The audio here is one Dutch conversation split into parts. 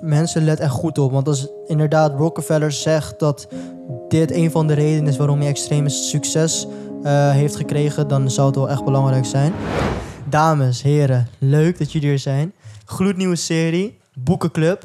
mensen let echt goed op. Want als inderdaad Rockefeller zegt dat dit een van de redenen is waarom hij extreme succes eh, heeft gekregen, dan zou het wel echt belangrijk zijn. Dames, heren, leuk dat jullie er zijn. Gloednieuwe serie, Boekenclub.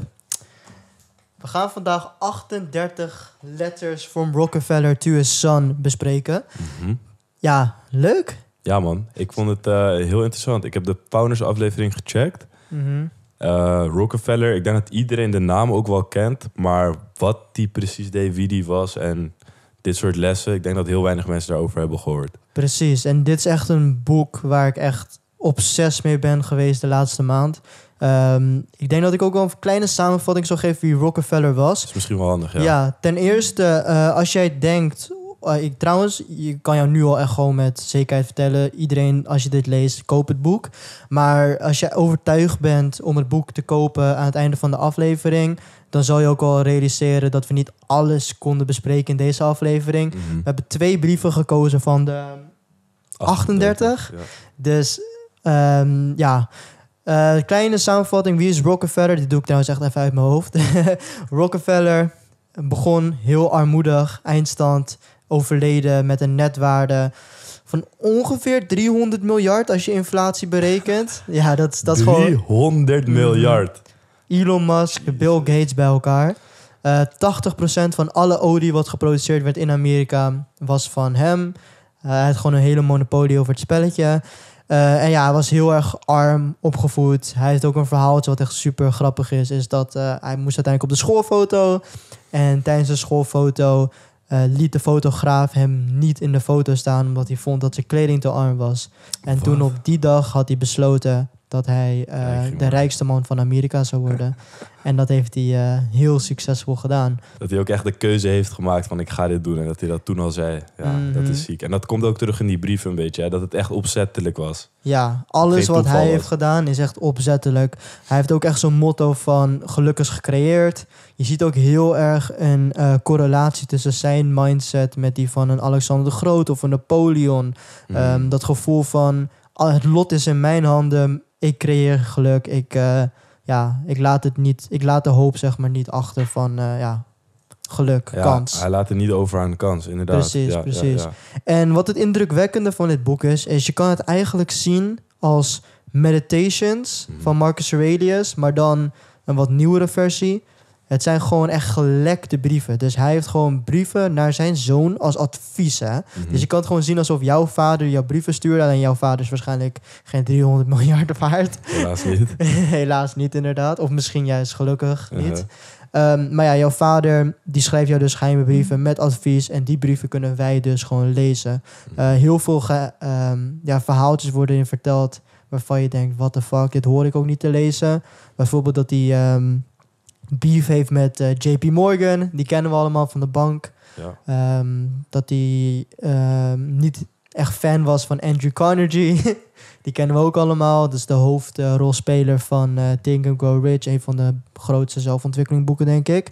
We gaan vandaag 38 letters from Rockefeller to his son bespreken. Mhm. Ja, leuk. Ja man, ik vond het eh, heel interessant. Ik heb de Founders aflevering gecheckt. Mm eh, Rockefeller, ik denk dat iedereen de naam ook wel kent, maar wat die precies deed, wie die was en dit soort lessen, ik denk dat heel weinig mensen daarover hebben gehoord. Precies, en dit is echt een boek waar ik echt obsess mee ben geweest de laatste maand. Ehm, ik denk dat ik ook wel een kleine samenvatting zou geven wie Rockefeller was. Dat is misschien wel handig, ja. Ja, ten eerste, eh, als jij denkt eh, ik, trouwens, je kan jou nu al echt gewoon met zekerheid vertellen. Iedereen, als je dit leest, koop het boek. Maar als je overtuigd bent om het boek te kopen aan het einde van de aflevering. Dan zal je ook al realiseren dat we niet alles konden bespreken in deze aflevering. Mhm. We hebben twee brieven gekozen van de 38. Dus ehm, ja, eh, kleine samenvatting. Wie is Rockefeller? Die doe ik trouwens echt even uit mijn hoofd. Rockefeller begon heel armoedig, eindstand overleden met een netwaarde van ongeveer 300 miljard als je inflatie berekent. Ja, dat, dat is gewoon... 300 miljard. Mhm. Elon Musk, Bill Gates bij elkaar. Uh, eh, 80% van alle olie wat geproduceerd werd in Amerika was van hem. Uh, hij had gewoon een hele monopolie over het spelletje. Eh, en ja, hij was heel erg arm opgevoed. Hij heeft ook een verhaaltje wat echt super grappig is. Is dat hij moest uiteindelijk op de schoolfoto. En tijdens de schoolfoto uh, liet de fotograaf hem niet in de foto staan omdat hij vond dat zijn kleding te arm was. En toen op die dag had hij besloten dat hij eh, de rijkste man van Amerika zou worden. en dat heeft hij eh, heel succesvol gedaan. Dat hij ook echt de keuze heeft gemaakt van ik ga dit doen. En dat hij dat toen al zei. Ja, dat is mhm. ziek. En dat komt ook terug in die brief een beetje. Dat het echt opzettelijk was. Ja, alles wat hij heeft gedaan is echt opzettelijk. Hij heeft ook echt zo'n motto van is gecreëerd. Je ziet ook heel erg een eh, correlatie tussen zijn mindset met die van een Alexander de Grote of een Napoleon. Mhm. Ehm, dat gevoel van ah, het lot is in mijn handen ik creëer geluk. Ik, eh, ja, ik, laat het niet, ik laat de hoop zeg maar niet achter van eh, ja, geluk, ja, kans. Hij laat het niet over aan de kans, inderdaad. Precies, ja, precies. en wat het indrukwekkende van dit boek is, is je kan het eigenlijk zien als Meditations mhm. van Marcus Aurelius, maar dan een wat nieuwere versie. Het zijn gewoon echt gelekte brieven. Dus hij heeft gewoon brieven naar zijn zoon als advies. Hè? Mhm. Dus je kan het gewoon zien alsof jouw vader jouw brieven stuurt. Alleen jouw vader is waarschijnlijk geen 300 miljard waard. Helaas niet. Helaas niet, inderdaad. Of misschien juist gelukkig niet. Ehm, maar ja, jouw vader die schrijft jou dus geheime brieven mhm. met advies. En die brieven kunnen wij dus gewoon lezen. Mhm. Eh, heel veel ehm, ja, verhaaltjes worden in verteld waarvan je denkt, what the fuck, dit hoor ik ook niet te lezen. Bijvoorbeeld dat die beef heeft met eh, JP Morgan. Die kennen we allemaal van de bank. Ja. Ehm, dat hij ehm, niet echt fan was van Andrew Carnegie. die kennen we ook allemaal. Dat is de hoofdrolspeler van eh, Think and Grow Rich. Een van de grootste zelfontwikkelingboeken, denk ik.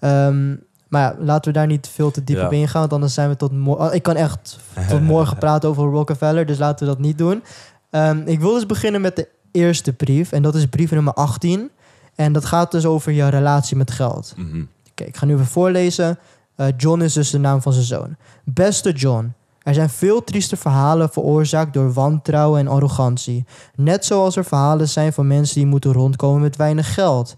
Ehm, maar laten we daar niet veel te diep op ingaan. Want anders zijn we tot morgen... Oh, ik kan echt tot morgen praten over Rockefeller. Dus laten we dat niet doen. ik wil dus beginnen met de eerste brief. En dat is brief nummer 18. En dat gaat dus over je relatie met geld. Mm Oké, ik ga nu even voorlezen. Eh, John is dus de naam van zijn zoon. Beste John, er zijn veel trieste verhalen veroorzaakt door wantrouwen en arrogantie. Net zoals er verhalen zijn van mensen die moeten rondkomen met weinig geld.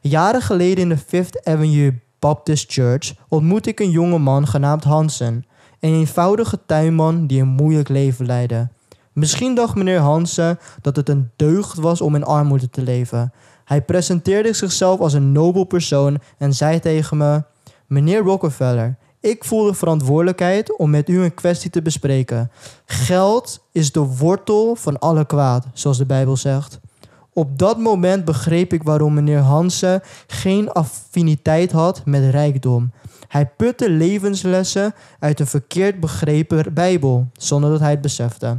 Jaren geleden in de Fifth Avenue Baptist Church ontmoette ik een jonge man genaamd Hansen. Een eenvoudige tuinman die een moeilijk leven leidde. Misschien dacht meneer Hansen dat het een deugd was om in armoede te leven. Hij presenteerde zichzelf als een nobel persoon en zei tegen me: Meneer Rockefeller, ik voel de verantwoordelijkheid om met u een kwestie te bespreken. Geld is de wortel van alle kwaad, zoals de Bijbel zegt. Op dat moment begreep ik waarom meneer Hansen geen affiniteit had met rijkdom. Hij putte levenslessen uit een verkeerd begrepen Bijbel, zonder dat hij het besefte.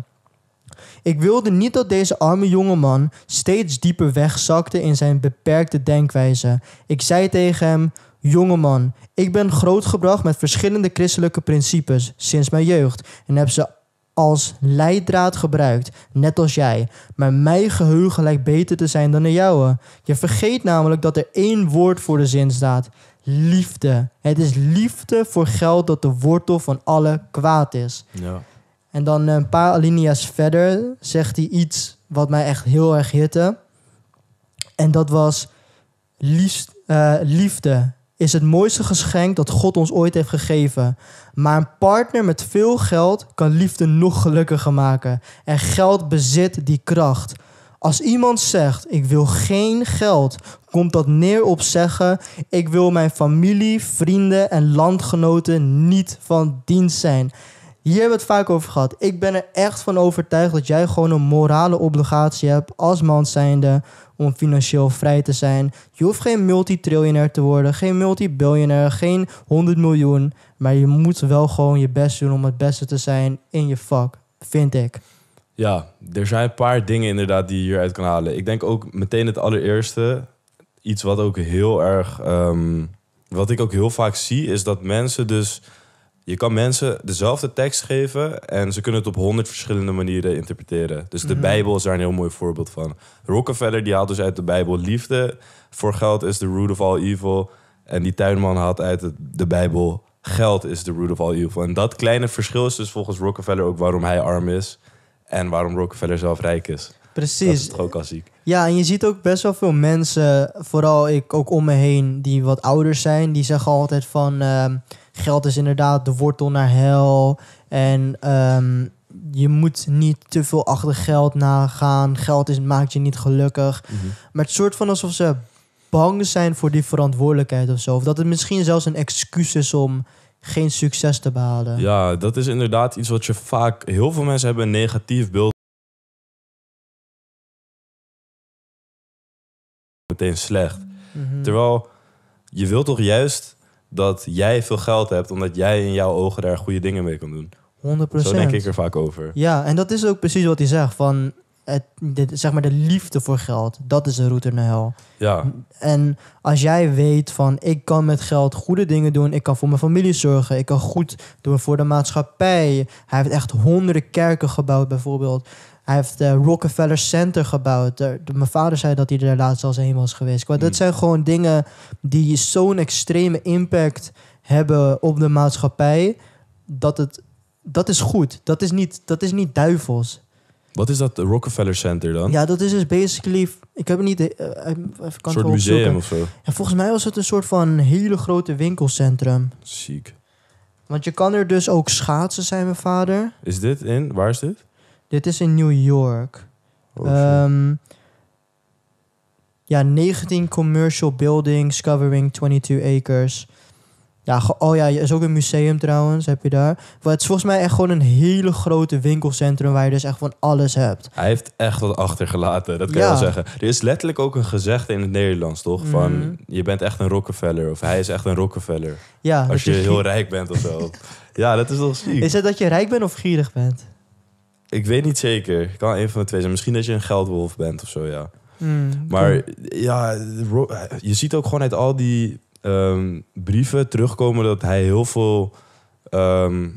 Ik wilde niet dat deze arme jongeman steeds dieper wegzakte in zijn beperkte denkwijze. Ik zei tegen hem: Jongeman, ik ben grootgebracht met verschillende christelijke principes sinds mijn jeugd en heb ze als leidraad gebruikt, net als jij. Maar mijn geheugen lijkt beter te zijn dan de jouwe. Je vergeet namelijk dat er één woord voor de zin staat: liefde. Het is liefde voor geld dat de wortel van alle kwaad is. Ja. En dan eh, een paar alinea's verder zegt hij iets wat mij echt heel erg hitte. En dat was: eh, Liefde is het mooiste geschenk dat God ons ooit heeft gegeven. Maar een partner met veel geld kan liefde nog gelukkiger maken. En geld bezit die kracht. Als iemand zegt: Ik wil geen geld, komt dat neer op zeggen: Ik wil mijn familie, vrienden en landgenoten niet van dienst zijn. Hier hebben we het vaak over gehad. Ik ben er echt van overtuigd dat jij gewoon een morale obligatie hebt als man zijnde om financieel vrij te zijn. Je hoeft geen multitriljonair te worden, geen multibiljonair, geen 100 miljoen. Maar je moet wel gewoon je best doen om het beste te zijn in je vak, vind ik. Ja, er zijn een paar dingen inderdaad die je hieruit kan halen. Ik denk ook meteen het allereerste, iets wat ook heel erg, ehm, wat ik ook heel vaak zie, is dat mensen dus je kan mensen dezelfde tekst geven en ze kunnen het op honderd verschillende manieren interpreteren. Dus de mhm. Bijbel is daar een heel mooi voorbeeld van. Rockefeller die haalt dus uit de Bijbel liefde voor geld is the root of all evil. En die tuinman haalt uit de Bijbel geld is the root of all evil. En dat kleine verschil is dus volgens Rockefeller ook waarom hij arm is en waarom Rockefeller zelf rijk is. Precies. Dat is toch ook al ziek. Ja, en je ziet ook best wel veel mensen, vooral ik ook om me heen, die wat ouder zijn, die zeggen altijd van. Ehm, geld is inderdaad de wortel naar hel. En ehm, je moet niet te veel achter geld nagaan. Geld is, maakt je niet gelukkig. Mm Maar het soort van alsof ze bang zijn voor die verantwoordelijkheid of zo. Of dat het misschien zelfs een excuus is om geen succes te behalen. Ja, dat is inderdaad iets wat je vaak... Heel veel mensen hebben een negatief beeld. Meteen slecht. Mhm. Terwijl je wilt toch juist dat jij veel geld hebt, omdat jij in jouw ogen daar goede dingen mee kan doen. 100%. Zo denk ik er vaak over. Ja, en dat is ook precies wat hij zegt. Van het, de, zeg maar de liefde voor geld, dat is de route naar hel. Ja. En als jij weet van ik kan met geld goede dingen doen, ik kan voor mijn familie zorgen, ik kan goed doen voor de maatschappij. Hij heeft echt honderden kerken gebouwd bijvoorbeeld. Hij heeft de Rockefeller Center gebouwd. mijn vader zei dat hij er laatst als heen was geweest. Maar dat hmm. zijn gewoon dingen die zo'n extreme impact hebben op de maatschappij. Dat, het, dat is goed. Dat is, niet, dat is niet duivels. Wat is dat Rockefeller Center dan? Ja, dat is dus basically. Ik heb niet. Eh, eh, even een soort museum of zo. Ja, volgens mij was het een soort van hele grote winkelcentrum. Ziek. Want je kan er dus ook schaatsen, zijn mijn vader. Is dit in? Waar is dit? Dit is in New York. Oh, ehm, ja, 19 commercial buildings covering 22 acres. Ja, oh ja, er is ook een museum trouwens, heb je daar. het is volgens mij echt gewoon een hele grote winkelcentrum waar je dus echt van alles hebt. Hij heeft echt wat achtergelaten, dat kan je wel zeggen. Er is letterlijk ook een gezegde in het Nederlands, toch? Van mhm. je bent echt een Rockefeller of hij is echt een Rockefeller. Ja, als je heel rijk bent of zo. ja, dat is wel ziek. Is het dat je rijk bent of gierig bent? Ik weet niet zeker. Ik kan een van de twee zijn. Misschien dat je een geldwolf bent of zo, ja. Hmm, maar ja, je ziet ook gewoon uit al die ehm, brieven terugkomen dat hij heel veel. Ehm,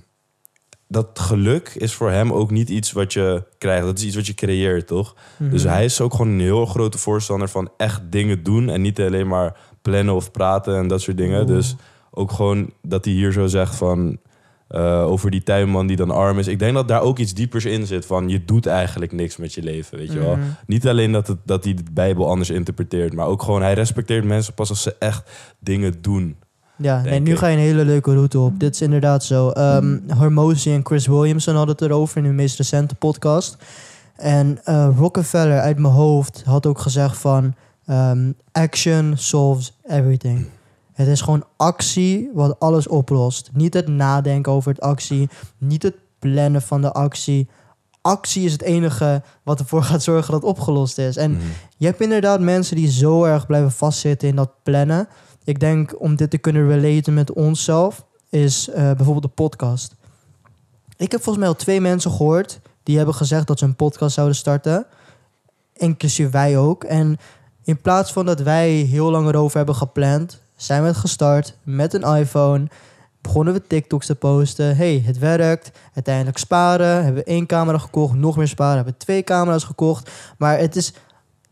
dat geluk is voor hem ook niet iets wat je krijgt. Dat is iets wat je creëert, toch? Hmm. Dus hij is ook gewoon een heel grote voorstander van echt dingen doen. En niet alleen maar plannen of praten en dat soort dingen. Dus ook gewoon dat hij hier zo zegt van... Eh, over die tuinman die dan arm is. Ik denk dat daar ook iets diepers in zit. Van je doet eigenlijk niks met je leven. Weet je wel? Mhm. Niet alleen dat, het, dat hij de Bijbel anders interpreteert. Maar ook gewoon hij respecteert mensen pas als ze echt dingen doen. Ja, nee, nu ga je een hele leuke route op. Dit is inderdaad zo. Um, Hormozy en Chris Williamson hadden het erover in hun meest recente podcast. En eh, Rockefeller uit mijn hoofd had ook gezegd van... Ehm, action solves everything. Het is gewoon actie wat alles oplost. Niet het nadenken over het actie, niet het plannen van de actie. Actie is het enige wat ervoor gaat zorgen dat het opgelost is. En mm. je hebt inderdaad mensen die zo erg blijven vastzitten in dat plannen. Ik denk om dit te kunnen relaten met onszelf, is eh, bijvoorbeeld de podcast. Ik heb volgens mij al twee mensen gehoord die hebben gezegd dat ze een podcast zouden starten. En Inclusief wij ook. En in plaats van dat wij heel lang erover hebben gepland, zijn we het gestart met een iPhone. Begonnen we TikToks te posten. hey, het werkt. Uiteindelijk sparen. Hebben we één camera gekocht. Nog meer sparen. Hebben we twee camera's gekocht. Maar het is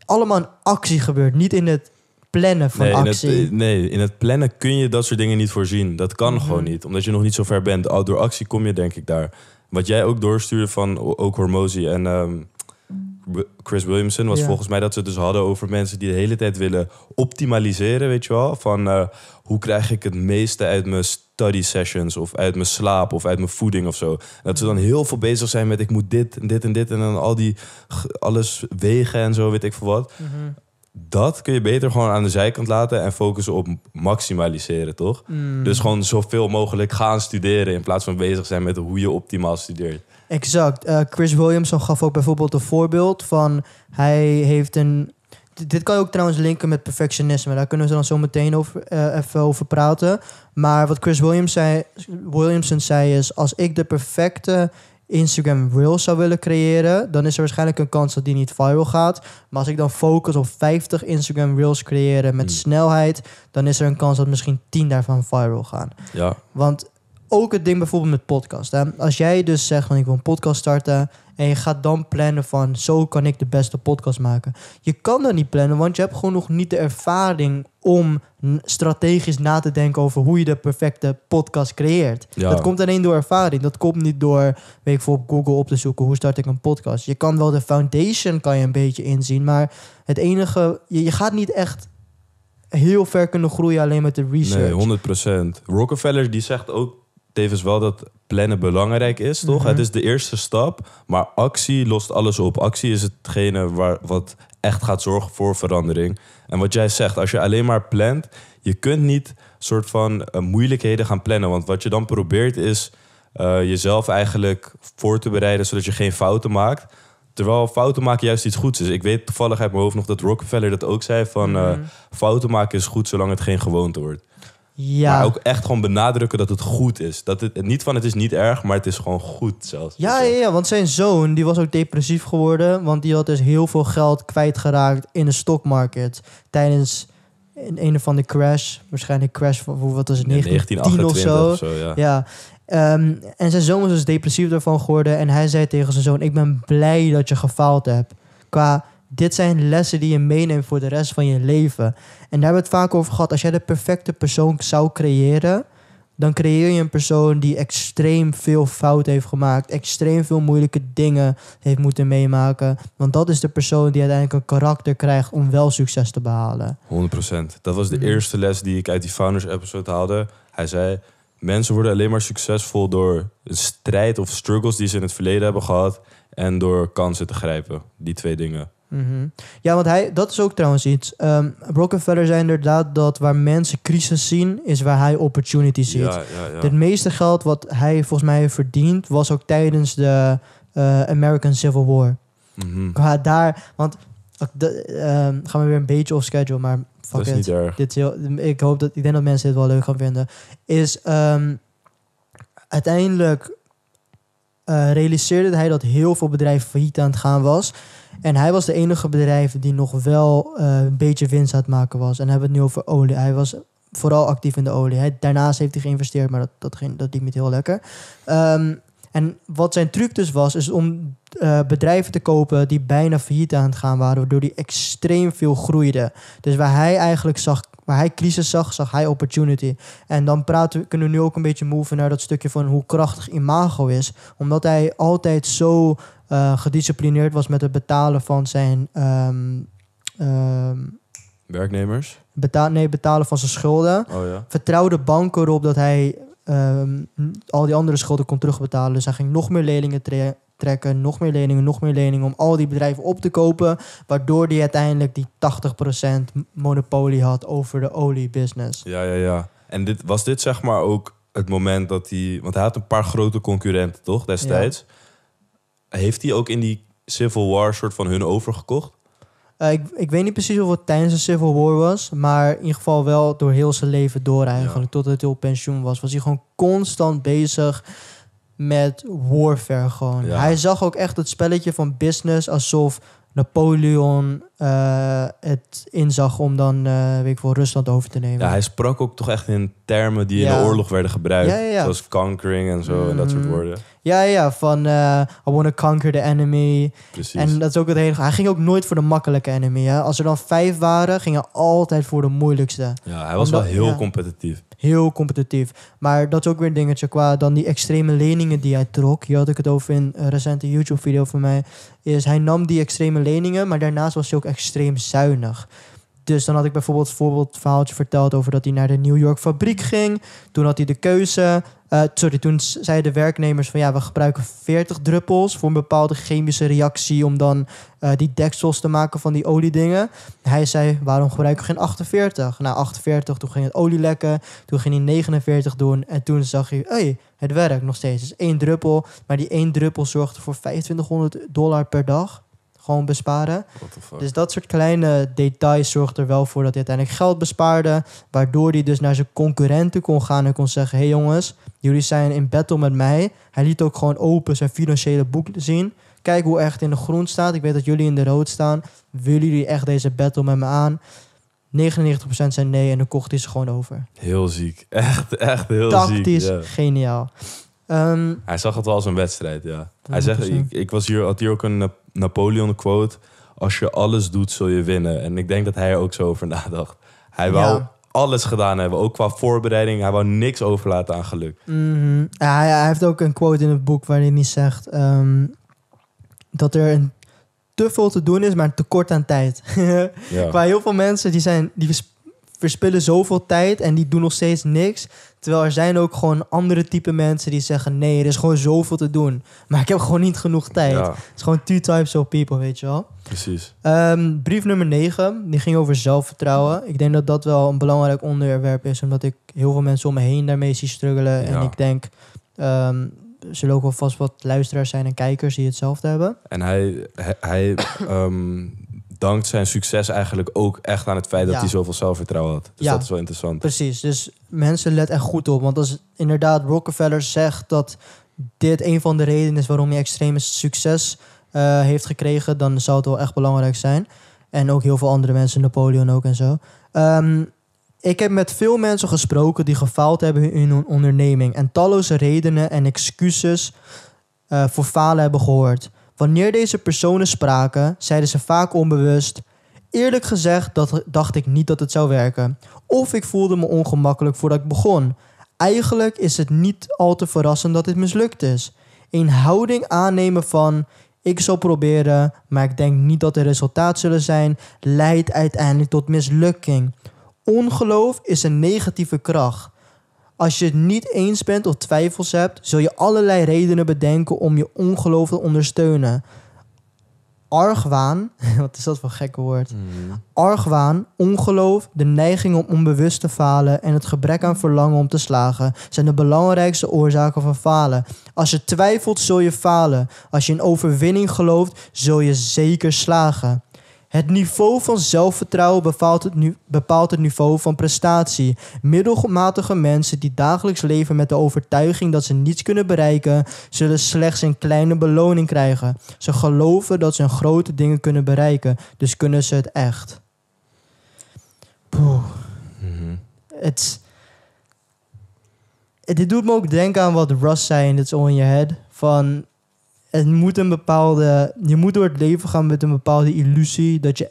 allemaal een actie gebeurd. Niet in het plannen van nee, actie. nee, in het plannen kun je dat soort dingen niet voorzien. Dat kan mhm. gewoon niet, omdat je nog niet zo ver bent. Al door actie kom je denk ik daar. Wat jij ook doorstuurde van ook Hormozy en ehm, Chris Williamson was volgens mij dat ze het dus hadden over mensen die de hele tijd willen optimaliseren, weet je wel? Van eh, hoe krijg ik het meeste uit mijn study sessions of uit mijn slaap of uit mijn voeding of zo. dat ze dan heel veel bezig zijn met ik moet dit en dit en dit en dan al die alles wegen en zo, weet ik veel wat. Mhm. Dat kun je beter gewoon aan de zijkant laten en focussen op maximaliseren, toch? Mm. Dus gewoon zoveel mogelijk gaan studeren in plaats van bezig zijn met hoe je optimaal studeert. Exact. Uh, Chris Williamson gaf ook bijvoorbeeld een voorbeeld van hij heeft een. Dit kan je ook trouwens linken met perfectionisme. Daar kunnen we dan zo meteen over, eh, even over praten. Maar wat Chris Williams zei, Williamson zei is: als ik de perfecte Instagram Reel zou willen creëren, dan is er waarschijnlijk een kans dat die niet viral gaat. Maar als ik dan focus op 50 Instagram Reels creëren met hmm. snelheid, dan is er een kans dat misschien 10 daarvan viral gaan. Ja. Want ook het ding bijvoorbeeld met podcast. Hè? Als jij dus zegt van ik wil een podcast starten en je gaat dan plannen van zo kan ik de beste podcast maken. Je kan dat niet plannen, want je hebt gewoon nog niet de ervaring om strategisch na te denken over hoe je de perfecte podcast creëert. Dat komt alleen door ervaring. Dat komt niet door, weet ik voor op Google op te zoeken hoe start ik een podcast. Je kan wel de foundation kan je een beetje inzien, maar het enige, je, je gaat niet echt heel ver kunnen groeien alleen met de research. Nee, 100%. Rockefeller die zegt ook tevens wel dat plannen belangrijk is, toch? Het mhm. is de eerste stap, maar actie lost alles op. Actie is hetgene waar, wat echt gaat zorgen voor verandering. En wat jij zegt, als je alleen maar plant, je kunt niet soort van eh, moeilijkheden gaan plannen. Want wat je dan probeert is eh, jezelf eigenlijk voor te bereiden zodat je geen fouten maakt. Terwijl fouten maken juist iets goeds is. Ik weet toevallig uit mijn hoofd nog dat Rockefeller dat ook zei: van eh, mhm. fouten maken is goed zolang het geen gewoonte wordt. Ja. Maar ook echt gewoon benadrukken dat het goed is. Dat het niet van het is niet erg, maar het is gewoon goed zelfs. Ja, dus, eh, ja, ja, want zijn zoon die was ook depressief geworden. Want die had dus heel veel geld kwijtgeraakt in de stockmarket. Tijdens een, een van de crash. Waarschijnlijk crash van wat was het? 1928 of zo. ja. ja. Ehm, en zijn zoon was dus depressief daarvan geworden. En hij zei tegen zijn zoon: Ik ben blij dat je gefaald hebt. Qua dit zijn lessen die je meeneemt voor de rest van je leven. En daar hebben we het vaak over gehad. Als jij de perfecte persoon zou creëren, dan creëer je een persoon die extreem veel fout heeft gemaakt, extreem veel moeilijke dingen heeft moeten meemaken. Want dat is de persoon die uiteindelijk een karakter krijgt om wel succes te behalen. 100%. Dat was de mm. eerste les die ik uit die Founders episode haalde. Hij zei: Mensen worden alleen maar succesvol door een strijd of struggles die ze in het verleden hebben gehad en door kansen te grijpen. Die twee dingen. Mhm. Ja, want hij, dat is ook trouwens iets. Um, Rockefeller zijn inderdaad dat waar mensen crisis zien, is waar hij opportunity ziet. Ja, ja, Het meeste geld wat hij volgens mij verdient, was ook tijdens de eh, American Civil War. Mm -hmm. daar, want de, ehm, gaan we weer een beetje off schedule, maar fuck dat is Niet erg. Dit heel, ik hoop dat ik denk dat mensen dit wel leuk gaan vinden. Is ehm, uiteindelijk eh, realiseerde hij dat heel veel bedrijven failliet aan het gaan was. En hij was de enige bedrijf die nog wel eh, een beetje winst aan het maken was. En hebben we het nu over olie. Hij was vooral actief in de olie. Hij, daarnaast heeft hij geïnvesteerd, maar dat, dat, ging, dat liep niet heel lekker. Ehm, en wat zijn truc dus was, is om eh, bedrijven te kopen die bijna failliet aan het gaan waren, waardoor die extreem veel groeide. Dus waar hij eigenlijk zag Waar hij crisis zag, zag hij opportunity. En dan praten, kunnen we nu ook een beetje move naar dat stukje van hoe krachtig Imago is. Omdat hij altijd zo eh, gedisciplineerd was met het betalen van zijn. Ehm, ehm, Werknemers? betalen nee, betalen van zijn schulden. Oh, Vertrouwde banken erop dat hij ehm, al die andere schulden kon terugbetalen. Dus hij ging nog meer leningen trekken, nog meer leningen, nog meer leningen om al die bedrijven op te kopen, waardoor die uiteindelijk die 80% monopolie had over de oliebusiness. Ja, ja, ja. En dit, was dit zeg maar ook het moment dat hij, want hij had een paar grote concurrenten toch destijds. Heeft hij ook in die Civil War soort van hun overgekocht? Eh, ik, ik weet niet precies of het tijdens de Civil War was, maar in ieder geval wel door heel zijn leven door eigenlijk. tot het heel pensioen was, was hij gewoon constant bezig met warfare gewoon. Hij zag ook echt het spelletje van business alsof Napoleon eh, het inzag om dan, eh, weet ik wel, Rusland over te nemen. Ja, hij sprak ook toch echt in termen die in de oorlog werden gebruikt. Ja, zoals conquering en zo, en dat soort mm. woorden. Ja, ja, van uh, I want to conquer the enemy. En dat is ook het hele... Hij ging ook nooit voor de makkelijke enemy. Hè? Als er dan vijf waren, ging hij altijd voor de moeilijkste. Ja, hij was wel heel competitief heel competitief. Maar dat is ook weer een dingetje qua dan die extreme leningen die hij trok. Hier had ik het over in een recente YouTube-video van mij. Is hij nam die extreme leningen, maar daarnaast was hij ook extreem zuinig. Dus dan had ik bijvoorbeeld, bijvoorbeeld het verhaaltje verteld over dat hij naar de New York fabriek ging. Toen had hij de keuze eh, sorry, toen zeiden de werknemers van ja, we gebruiken 40 druppels voor een bepaalde chemische reactie om dan eh, die deksels te maken van die oliedingen. Hij zei, waarom gebruiken we geen 48? Na 48, toen ging het olie lekken, toen ging hij 49 doen en toen zag hij hey, het werkt nog steeds. Het is één druppel, maar die één druppel zorgde voor 2500 dollar per dag gewoon besparen. Dus dat soort kleine details zorgt er wel voor dat hij uiteindelijk geld bespaarde. Waardoor hij dus naar zijn concurrenten kon gaan en kon zeggen: hey jongens, jullie zijn in battle met mij. Hij liet ook gewoon open zijn financiële boek zien. Kijk hoe echt in de groen staat. Ik weet dat jullie in de rood staan. Willen jullie echt deze battle met me aan? 99% zijn nee en dan kocht hij ze gewoon over. Heel ziek. Echt, echt heel Tactisch ziek. Tactisch geniaal. Ehm, hij zag het wel als een wedstrijd, ja. Hij zegt, ik, ik was hier, had hier ook een eh, Napoleon quote: Als je alles doet, zul je winnen. En ik denk dat hij er ook zo over nadacht. Hij wou alles gedaan hebben, ook qua voorbereiding. Hij wou niks overlaten aan geluk. Mhm. ja, hij, heeft ook een quote in het boek waarin hij zegt ehm, dat er een te veel te doen is, maar tekort aan tijd. ja. Qua heel veel mensen die zijn, die verspillen zoveel tijd en die doen nog steeds niks. Terwijl er zijn ook gewoon andere type mensen die zeggen... nee, er is gewoon zoveel te doen. Maar ik heb gewoon niet genoeg tijd. Het is gewoon two types of people, weet je wel. Precies. Ehm, brief nummer 9, die ging over zelfvertrouwen. Ik denk dat dat wel een belangrijk onderwerp is... omdat ik heel veel mensen om me heen daarmee zie struggelen. En ik denk... Um, ehm, zullen ook wel vast wat luisteraars zijn en kijkers die hetzelfde hebben. En hij, hij, ehm, dankt zijn succes eigenlijk ook echt aan het feit dat hij zoveel zelfvertrouwen had. Dus ja, dat is wel interessant. Precies, dus mensen let echt goed op. Want als inderdaad Rockefeller zegt dat dit een van de redenen is waarom hij extreme succes eh, heeft gekregen, dan zou het wel echt belangrijk zijn. En ook heel veel andere mensen, Napoleon ook en zo. Ehm, ik heb met veel mensen gesproken die gefaald hebben in hun onderneming en talloze redenen en excuses uh, voor falen hebben gehoord. Wanneer deze personen spraken, zeiden ze vaak onbewust: Eerlijk gezegd dat, dacht ik niet dat het zou werken. Of ik voelde me ongemakkelijk voordat ik begon. Eigenlijk is het niet al te verrassend dat dit mislukt is. Een houding aannemen van: Ik zal proberen, maar ik denk niet dat de resultaten zullen zijn, leidt uiteindelijk tot mislukking. Ongeloof is een negatieve kracht. Als je het niet eens bent of twijfels hebt, zul je allerlei redenen bedenken om je ongeloof te ondersteunen. Argwaan, wat is dat voor een gekke woord? Mm. Argwaan, ongeloof, de neiging om onbewust te falen en het gebrek aan verlangen om te slagen zijn de belangrijkste oorzaken van falen. Als je twijfelt, zul je falen. Als je in overwinning gelooft, zul je zeker slagen. Het niveau van zelfvertrouwen bepaalt het, nu, bepaalt het, niveau van prestatie. Middelmatige mensen die dagelijks leven met de overtuiging dat ze niets kunnen bereiken, zullen slechts een kleine beloning krijgen. Ze geloven dat ze grote dingen kunnen bereiken, dus kunnen ze het echt. Poeh. Het. Mhm. Dit doet me ook denken aan wat Russ zei in It's All in Your Head. Van het moet een bepaalde, je moet door het leven gaan met een bepaalde illusie dat je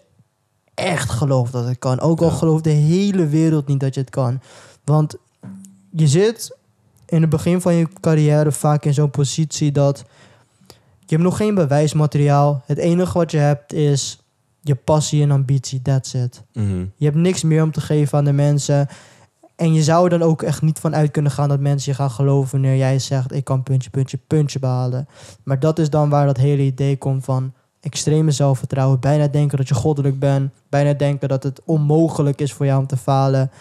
echt gelooft dat het kan. Ook al gelooft de hele wereld niet dat je het kan. Want je zit in het begin van je carrière vaak in zo'n positie dat je hebt nog geen bewijsmateriaal. Het enige wat je hebt is je passie en ambitie. That's it. Mhm. Je hebt niks meer om te geven aan de mensen. En je zou er dan ook echt niet vanuit kunnen gaan dat mensen je gaan geloven wanneer jij zegt: ik kan puntje, puntje, puntje behalen. Maar dat is dan waar dat hele idee komt van extreme zelfvertrouwen. Bijna denken dat je goddelijk bent. Bijna denken dat het onmogelijk is voor jou om te falen.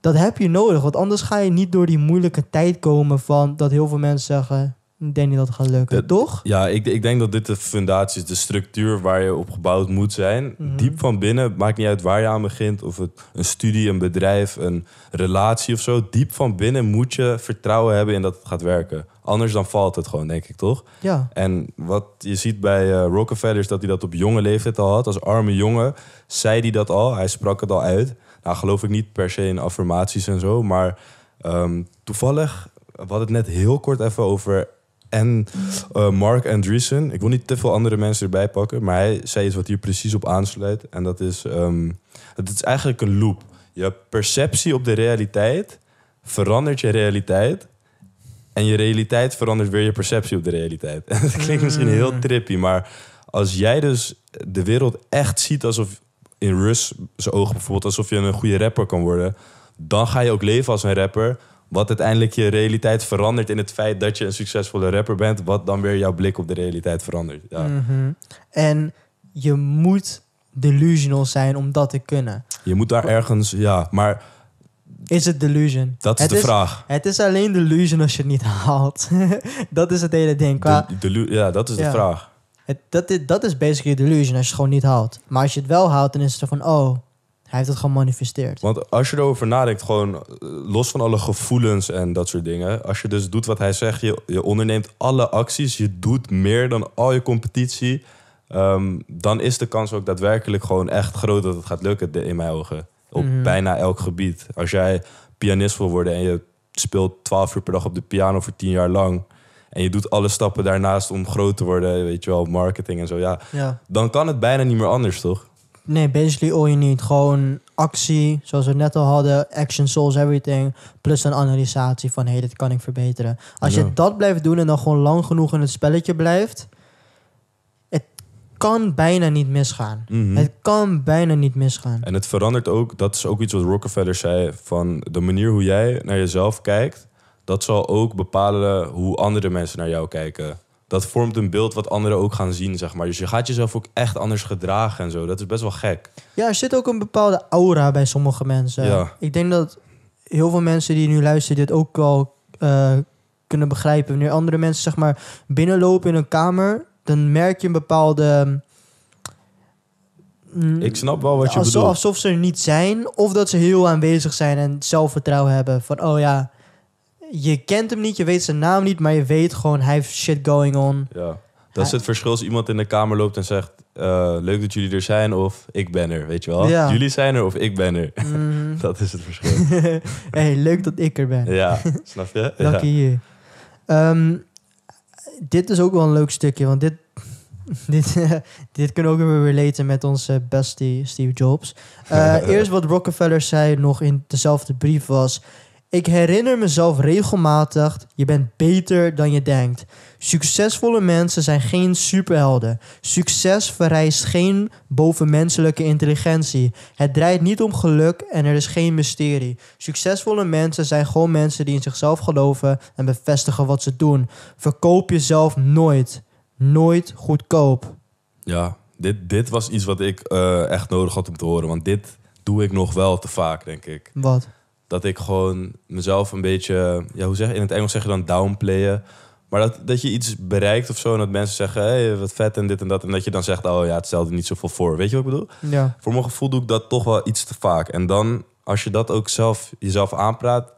Dat heb je nodig, want anders ga je niet door die moeilijke tijd komen van dat heel veel mensen zeggen: denk je dat het gaat lukken, toch? Ja, ik, ik, denk dat dit de fundatie is, de structuur waar je op gebouwd moet zijn. Mhm. Diep van binnen, maakt niet uit waar je aan begint, of het een studie, een bedrijf, een relatie of zo. Diep van binnen moet je vertrouwen hebben in dat het gaat werken. Anders dan valt het gewoon, denk ik, toch? Ja. En wat je ziet bij uh, Rockefeller is dat hij dat op jonge leeftijd al had. Als arme jongen zei hij dat al, hij sprak het al uit. Nou, geloof ik niet per se in affirmaties en zo, maar ehm, toevallig we hadden het net heel kort even over en eh, Mark Andreessen. Ik wil niet te veel andere mensen erbij pakken, maar hij zei iets wat hier precies op aansluit. En dat is, um, het is eigenlijk een loop. Je perceptie op de realiteit verandert je realiteit. En je realiteit verandert weer je perceptie op de realiteit. En dat klinkt mm. misschien heel trippy, maar als jij dus de wereld echt ziet alsof in Rus zijn ogen bijvoorbeeld, alsof je een goede rapper kan worden, dan ga je ook leven als een rapper. Wat uiteindelijk je realiteit verandert in het feit dat je een succesvolle rapper bent. Wat dan weer jouw blik op de realiteit verandert. Ja. Mhm. En je moet delusional zijn om dat te kunnen. Je moet daar ergens, ja, maar. Is het delusion? Dat is de vraag. Het is alleen delusion als je het niet haalt. dat is het hele ding. ja, dat is de vraag. dat, is, dat is basically delusion als je het gewoon niet haalt. Maar als je het wel haalt, dan is het er van, oh, hij heeft het gewoon manifesteerd. Want als je erover nadenkt, gewoon eh, los van alle gevoelens en dat soort dingen. Als je dus doet wat hij zegt, je, je onderneemt alle acties, je doet meer dan al je competitie. Ehm, dan is de kans ook daadwerkelijk gewoon echt groot dat het gaat lukken, in mijn ogen. Op mhm. bijna elk gebied. Als jij pianist wil worden en je speelt 12 uur per dag op de piano voor 10 jaar lang. En je doet alle stappen daarnaast om groot te worden, weet je wel, marketing en zo. ja. Dan kan het bijna niet meer anders, toch? Nee, basically all you need. Gewoon actie, zoals we net al hadden. Action, souls, everything. Plus een analysatie van, hé, hey, dit kan ik verbeteren. Als je dat blijft doen en dan gewoon lang genoeg in het spelletje blijft... Het kan bijna niet misgaan. Mhm. Het kan bijna niet misgaan. En het verandert ook, dat is ook iets wat Rockefeller zei... van de manier hoe jij naar jezelf kijkt... dat zal ook bepalen hoe andere mensen naar jou kijken dat vormt een beeld wat anderen ook gaan zien, zeg maar. Dus je gaat jezelf ook echt anders gedragen en zo. Dat is best wel gek. Ja, er zit ook een bepaalde aura bij sommige mensen. Ja. Ik denk dat heel veel mensen die nu luisteren dit ook wel eh, kunnen begrijpen. Wanneer andere mensen, zeg maar, binnenlopen in een kamer, dan merk je een bepaalde... Mm, ik snap wel wat je alsof, bedoelt. Alsof ze er niet zijn, of dat ze heel aanwezig zijn en zelfvertrouwen hebben. Van, oh ja, je kent hem niet, je weet zijn naam niet, maar je weet gewoon, hij heeft shit going on. Ja. Dat is het verschil als iemand in de kamer loopt en zegt: eh, Leuk dat jullie er zijn, of ik ben er, weet je wel. Ja. Jullie zijn er of ik ben er. Mhm. dat is het verschil. hey, leuk dat ik er ben. ja, snap je? Lucky ja. you. Ehm, dit is ook wel een leuk stukje, want dit, dit, dit kunnen we ook weer relaten met onze bestie Steve Jobs. Eh, eerst wat Rockefeller zei nog in dezelfde brief was... Ik herinner mezelf regelmatig: je bent beter dan je denkt. Succesvolle mensen zijn geen superhelden. Succes vereist geen bovenmenselijke intelligentie. Het draait niet om geluk en er is geen mysterie. Succesvolle mensen zijn gewoon mensen die in zichzelf geloven en bevestigen wat ze doen. Verkoop jezelf nooit. Nooit goedkoop. Ja, dit, dit was iets wat ik eh, echt nodig had om te horen. Want dit doe ik nog wel te vaak, denk ik. Wat? dat ik gewoon mezelf een beetje, ja, hoe zeg je, in het Engels zeg je dan downplayen. Maar dat, dat je iets bereikt of zo en dat mensen zeggen, hé wat vet en dit en dat. En dat je dan zegt, oh ja, het stelde niet zoveel voor. Weet je wat ik bedoel? Ja. Voor mijn gevoel doe ik dat toch wel iets te vaak. En dan, als je dat ook zelf jezelf aanpraat,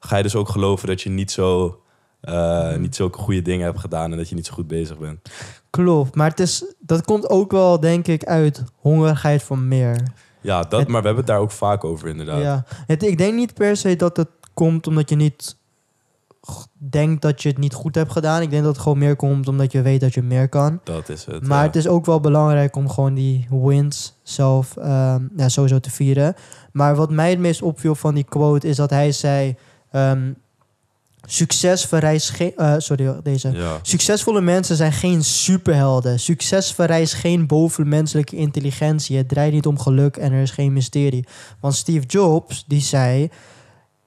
ga je dus ook geloven dat je niet zo eh, mhm. niet zulke goede dingen hebt gedaan en dat je niet zo goed bezig bent. Klopt, maar het is, dat komt ook wel, denk ik, uit hongerigheid voor meer. Ja, dat, maar we hebben het daar ook vaak over inderdaad. Ja. Het, ik denk niet per se dat het komt omdat je niet denkt dat je het niet goed hebt gedaan. Ik denk dat het gewoon meer komt omdat je weet dat je meer kan. Dat is het. Maar het is ook wel belangrijk om gewoon die wins zelf ehm, ja, sowieso te vieren. Maar wat mij het meest opviel van die quote is dat hij zei: ehm, Succes vereist geen. Eh, sorry deze. Succesvolle mensen zijn geen superhelden. Succes vereist geen bovenmenselijke intelligentie. Het draait niet om geluk en er is geen mysterie. Want Steve Jobs, die zei.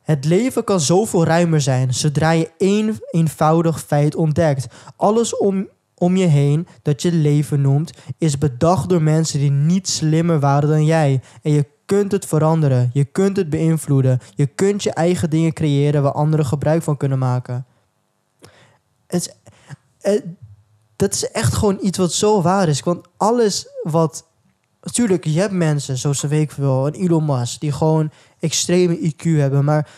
Het leven kan zoveel ruimer zijn zodra je één eenvoudig feit ontdekt. Alles om, om je heen dat je leven noemt, is bedacht door mensen die niet slimmer waren dan jij. En je kunt het veranderen. Je kunt het beïnvloeden. Je kunt je eigen dingen creëren waar anderen gebruik van kunnen maken. Het dat is echt gewoon iets wat zo waar is. Want alles wat. Natuurlijk, je hebt mensen zoals de week wel, een Elon Musk, die gewoon extreme IQ hebben. Maar